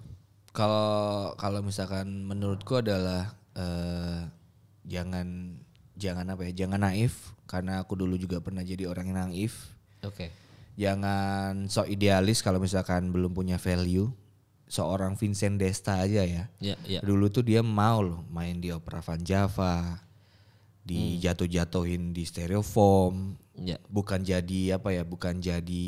kalau kalau misalkan menurutku adalah uh, jangan jangan apa ya jangan naif karena aku dulu juga pernah jadi orang yang naif oke okay. jangan sok idealis kalau misalkan belum punya value seorang Vincent Desta aja ya. Ya, ya. Dulu tuh dia mau loh main di Opera Van Java, di hmm. jatuh-jatuhin di stereofoam, ya. Bukan jadi apa ya, bukan jadi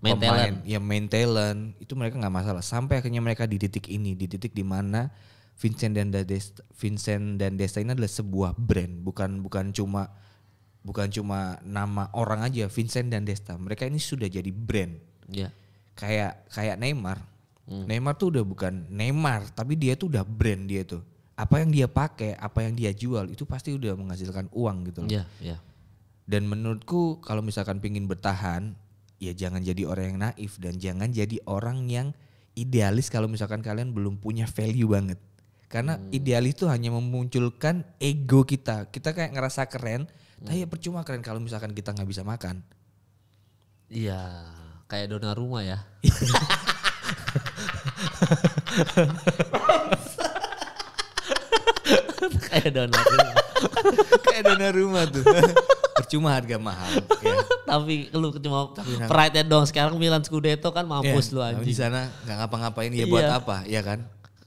main pemain, talent. ya main talent. Itu mereka nggak masalah. Sampai akhirnya mereka di titik ini, di titik di mana Vincent dan Desta, Vincent dan Desta ini adalah sebuah brand, bukan bukan cuma bukan cuma nama orang aja. Vincent dan Desta, mereka ini sudah jadi brand. Ya. Kayak kayak Neymar, Hmm. Neymar tuh udah bukan Neymar, tapi dia tuh udah brand dia tuh. Apa yang dia pakai, apa yang dia jual itu pasti udah menghasilkan uang gitu loh. Yeah, yeah. Dan menurutku kalau misalkan pingin bertahan, ya jangan jadi orang yang naif dan jangan jadi orang yang idealis kalau misalkan kalian belum punya value banget. Karena hmm. idealis itu hanya memunculkan ego kita. Kita kayak ngerasa keren, hmm. tapi ya percuma keren kalau misalkan kita nggak bisa makan. Iya, kayak donor rumah ya. kayak donor rumah. kayak donor rumah tuh. Percuma harga mahal. Ya. Tapi lu cuma pride dong. Sekarang Milan Scudetto kan mampus yeah, lu anjing. Di sana nggak ngapa-ngapain ya buat apa, ya kan?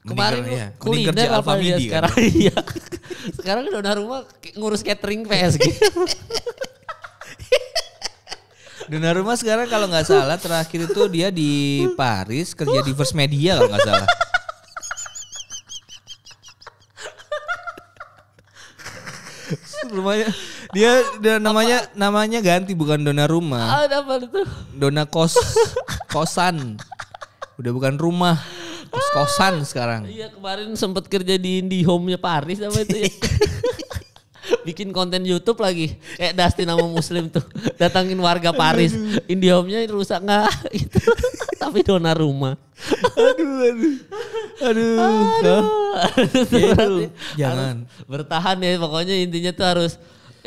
Kemarin ya. kuliner kerja apa ya, sekarang? Kan? iya. sekarang donor rumah ngurus catering PSG. Dona rumah sekarang kalau nggak salah terakhir itu dia di Paris kerja di First Media kalau nggak salah. rumahnya dia, dia namanya apa? namanya ganti bukan dona rumah. Oh, apa itu? Dona kos kosan. Udah bukan rumah. Kos kosan sekarang. Iya, kemarin sempat kerja di home nya Paris apa itu ya. bikin konten YouTube lagi kayak Dustin nama Muslim tuh datangin warga Paris Indiomnya rusak nggak itu tapi donar rumah aduh aduh aduh, aduh. aduh. Ya jangan bertahan ya pokoknya intinya tuh harus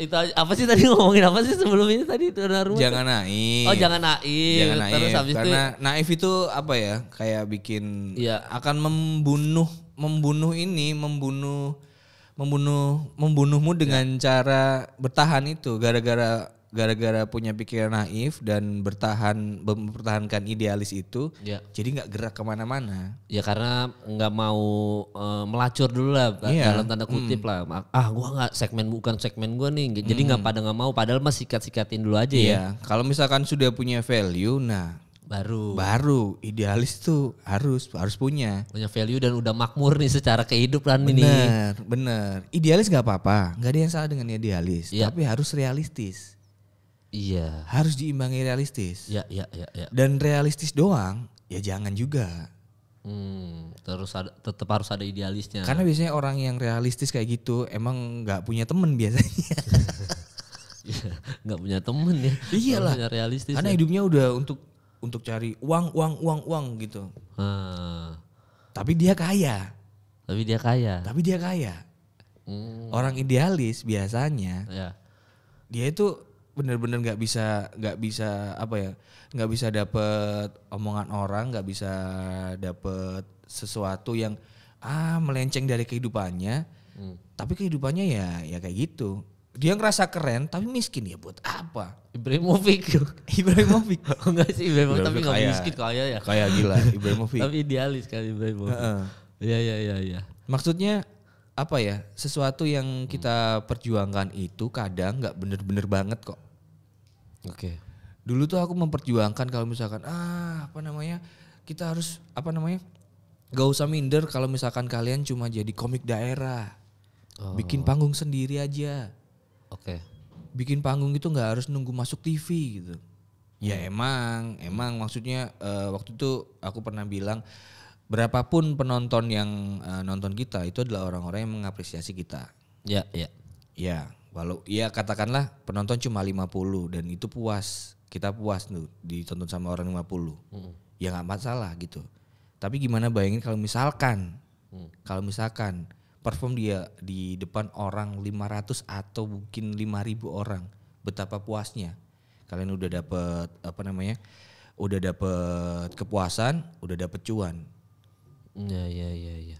itu apa sih tadi ngomongin apa sih sebelum ini tadi donar rumah jangan naik naif oh jangan naif jangan naif terus habis karena itu, ya. naif itu apa ya kayak bikin ya. akan membunuh membunuh ini membunuh membunuh membunuhmu ya. dengan ya. cara bertahan itu gara-gara gara-gara punya pikiran naif dan bertahan mempertahankan idealis itu ya. jadi nggak gerak kemana-mana ya karena nggak mau uh, melacur dulu lah yeah. dalam tanda kutip mm. lah ah gua nggak segmen bukan segmen gua nih jadi nggak mm. pada nggak mau padahal masih sikat-sikatin dulu aja yeah. ya kalau misalkan sudah punya value nah baru baru idealis tuh harus harus punya punya value dan udah makmur nih secara kehidupan bener, ini bener bener idealis nggak apa-apa nggak ada yang salah dengan idealis ya. tapi harus realistis iya harus diimbangi realistis ya ya ya, ya. dan realistis doang ya jangan juga Hmm, terus ada, tetap harus ada idealisnya. Karena biasanya orang yang realistis kayak gitu emang nggak punya temen biasanya. Iya, nggak punya temen ya. Iyalah. Realistis. Karena ya. hidupnya udah untuk untuk cari uang uang uang uang gitu. Hmm. Tapi dia kaya. Tapi dia kaya. Tapi dia kaya. Hmm. Orang idealis biasanya. Ya. Dia itu bener-bener nggak bisa nggak bisa apa ya nggak bisa dapet omongan orang nggak bisa dapet sesuatu yang ah melenceng dari kehidupannya hmm. tapi kehidupannya ya ya kayak gitu dia ngerasa keren tapi miskin ya buat apa? Ibrahimovic. Ibrahimovic. Oh, enggak sih Ibrahimovic, tapi enggak miskin kaya ya. Kaya gila Ibrahimovic. tapi idealis kali Ibrahimovic. Iya iya iya iya. Maksudnya apa ya? Sesuatu yang kita perjuangkan itu kadang nggak bener-bener banget kok. Oke. Okay. Dulu tuh aku memperjuangkan kalau misalkan ah apa namanya? Kita harus apa namanya? Gak usah minder kalau misalkan kalian cuma jadi komik daerah. Oh. Bikin panggung sendiri aja Oke. Okay. Bikin panggung itu nggak harus nunggu masuk TV gitu. Ya iya. emang, emang maksudnya uh, waktu itu aku pernah bilang berapapun penonton yang uh, nonton kita itu adalah orang-orang yang mengapresiasi kita. Ya, ya. Ya, walau ya katakanlah penonton cuma 50 dan itu puas. Kita puas tuh ditonton sama orang 50. Hmm. Ya nggak masalah gitu. Tapi gimana bayangin kalau misalkan hmm. kalau misalkan perform dia di depan orang 500 atau mungkin 5000 orang betapa puasnya kalian udah dapet apa namanya udah dapet kepuasan udah dapet cuan ya ya ya ya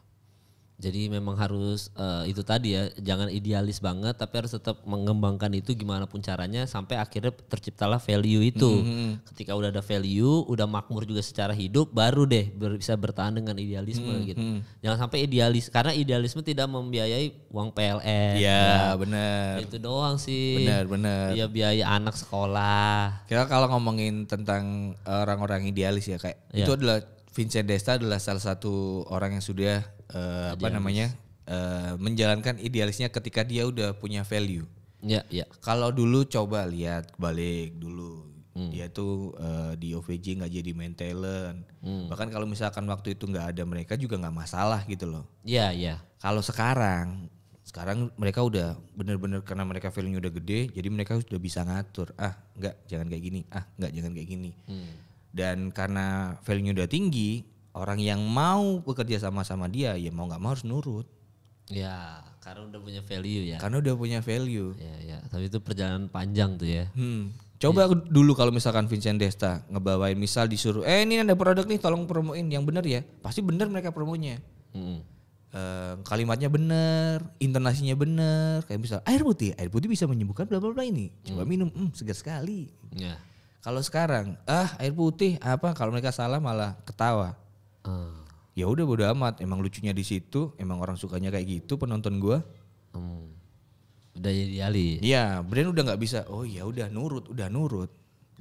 jadi memang harus uh, itu tadi ya, jangan idealis banget, tapi harus tetap mengembangkan itu gimana pun caranya sampai akhirnya terciptalah value itu. Mm -hmm. Ketika udah ada value, udah makmur juga secara hidup, baru deh bisa bertahan dengan idealisme mm -hmm. gitu. Mm-hmm. Jangan sampai idealis, karena idealisme tidak membiayai uang PLN. Iya yeah, ya. benar. Itu doang sih. Benar benar. Ya biaya anak sekolah. Kira kalau ngomongin tentang orang-orang idealis ya kayak yeah. itu adalah Vincent Desta adalah salah satu orang yang sudah uh, apa namanya uh, menjalankan idealisnya ketika dia udah punya value. Ya, ya. Kalau dulu coba lihat balik dulu hmm. dia tuh uh, di OVJ nggak jadi main talent. Hmm. Bahkan kalau misalkan waktu itu nggak ada mereka juga nggak masalah gitu loh. Iya, iya. Kalau sekarang sekarang mereka udah bener-bener karena mereka value-nya udah gede jadi mereka sudah bisa ngatur ah nggak jangan kayak gini ah nggak jangan kayak gini hmm. dan karena value nya udah tinggi orang yang mau bekerja sama sama dia ya mau nggak mau harus nurut ya karena udah punya value ya karena udah punya value ya ya tapi itu perjalanan panjang tuh ya hmm. coba ya. dulu kalau misalkan Vincent Desta ngebawain misal disuruh eh ini ada produk nih tolong promoin yang benar ya pasti benar mereka promonya hmm. e, kalimatnya benar, intonasinya benar. kayak misal air putih, air putih bisa menyembuhkan bla bla bla ini. Coba hmm. minum, hmm, segar sekali. Ya. Kalau sekarang, ah air putih apa? Kalau mereka salah malah ketawa. Hmm. Ya udah bodo amat, emang lucunya di situ, emang orang sukanya kayak gitu penonton gua. Hmm. Udah jadi alih. Iya, brand udah nggak bisa. Oh ya udah nurut, udah nurut.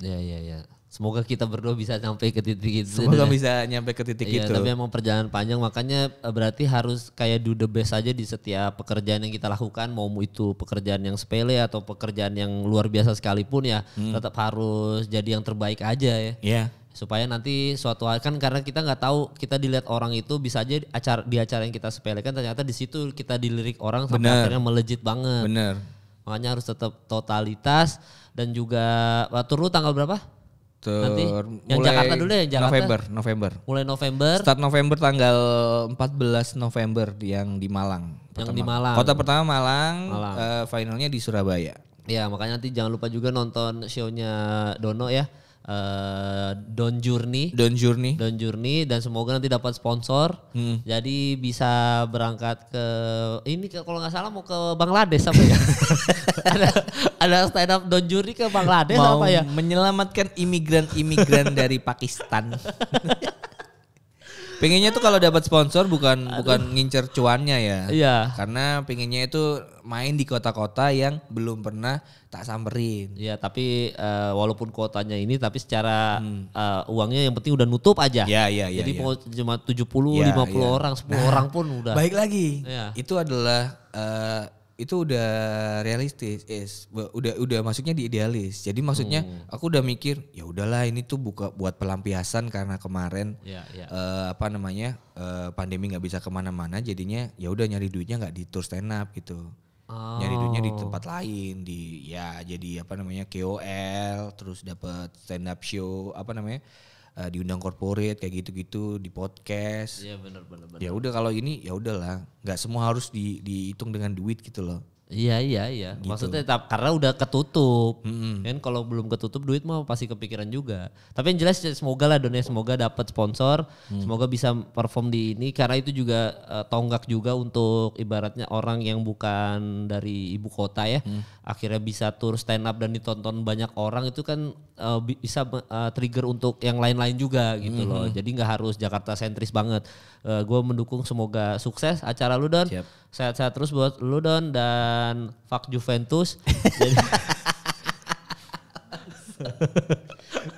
Ya, ya, ya. Semoga kita berdua bisa sampai ke titik itu. Semoga bisa nyampe ke titik ya, itu. Tapi emang perjalanan panjang makanya eh, berarti harus kayak do the best aja di setiap pekerjaan yang kita lakukan. Mau itu pekerjaan yang sepele atau pekerjaan yang luar biasa sekalipun ya. Hmm. Tetap harus jadi yang terbaik aja ya. Iya. Yeah supaya nanti suatu hari kan karena kita nggak tahu kita dilihat orang itu bisa aja acara di acara yang kita sepelekan ternyata di situ kita dilirik orang sampai Bener. akhirnya melejit banget. Bener. Makanya harus tetap totalitas dan juga eh, tur tanggal berapa? Tur, nanti yang Jakarta dulu ya Jakarta. November, November. Mulai November. Start November tanggal 14 November yang di Malang. Yang di Malang. Kota pertama Malang, Malang. Uh, finalnya di Surabaya. Ya makanya nanti jangan lupa juga nonton shownya Dono ya. Eh, Don Journey. Don Journey. Don Journey dan semoga nanti dapat sponsor. Hmm. Jadi bisa berangkat ke ini ke, kalau nggak salah mau ke Bangladesh apa ya? ada ada stand up Don Journey ke Bangladesh mau apa ya? Menyelamatkan imigran-imigran dari Pakistan. Pinginnya tuh kalau dapat sponsor bukan Aduh. bukan ngincer cuannya ya. Iya. Karena pinginnya itu main di kota-kota yang belum pernah tak samperin. Ya, tapi uh, walaupun kotanya ini tapi secara hmm. uh, uangnya yang penting udah nutup aja. Iya, iya, iya. Jadi ya. mau cuma tujuh puluh, iya, lima puluh iya. orang, sepuluh nah, orang pun udah. Baik lagi. Ya. Itu adalah uh, itu udah realistis is udah udah masuknya di idealis jadi maksudnya hmm. aku udah mikir ya udahlah ini tuh buka buat pelampiasan karena kemarin yeah, ya, ya. yeah. Uh, apa namanya uh, pandemi nggak bisa kemana-mana jadinya ya udah nyari duitnya nggak di tour stand up gitu oh. nyari duitnya di oh. tempat lain di ya jadi apa namanya KOL terus dapat stand up show apa namanya uh, diundang corporate kayak gitu-gitu di podcast. Iya benar benar. Ya udah kalau ini ya udahlah, nggak semua harus di, dihitung dengan duit gitu loh. Iya iya iya. Gitu. Maksudnya tetap karena udah ketutup. Mm-hmm. Kan kalau belum ketutup duit mah pasti kepikiran juga. Tapi yang jelas ya, semoga lah Don ya, semoga dapat sponsor, mm. semoga bisa perform di ini karena itu juga uh, tonggak juga untuk ibaratnya orang yang bukan dari ibu kota ya. Mm. Akhirnya bisa tur stand up dan ditonton banyak orang itu kan uh, bisa uh, trigger untuk yang lain-lain juga gitu mm loh. Jadi nggak harus Jakarta sentris banget. Uh, gue mendukung semoga sukses acara lu Don. Sehat-sehat terus buat lu Don dan dan Fuck Juventus. Jadi,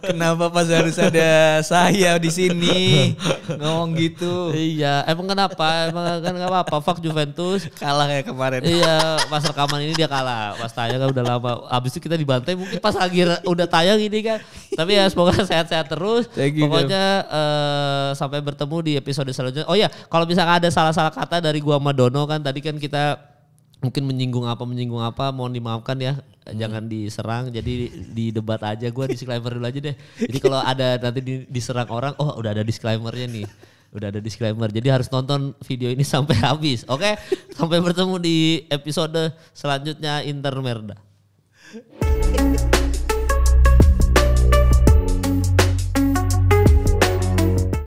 kenapa pas harus ada saya di sini ngomong gitu? Iya, emang kenapa? Emang kan nggak apa-apa. Fuck Juventus. Kalah ya kemarin. Iya, pas rekaman ini dia kalah. Pas tanya kan udah lama. Abis itu kita dibantai. Mungkin pas akhir udah tayang ini kan. Tapi ya semoga sehat-sehat terus. You, Pokoknya uh, sampai bertemu di episode selanjutnya. Oh ya, kalau misalnya ada salah-salah kata dari gua Madono kan tadi kan kita mungkin menyinggung apa menyinggung apa mohon dimaafkan ya hmm. jangan diserang jadi di debat aja gue disclaimer dulu aja deh jadi kalau ada nanti diserang orang oh udah ada disclaimernya nih udah ada disclaimer jadi harus nonton video ini sampai habis oke okay? sampai bertemu di episode selanjutnya Intermerda.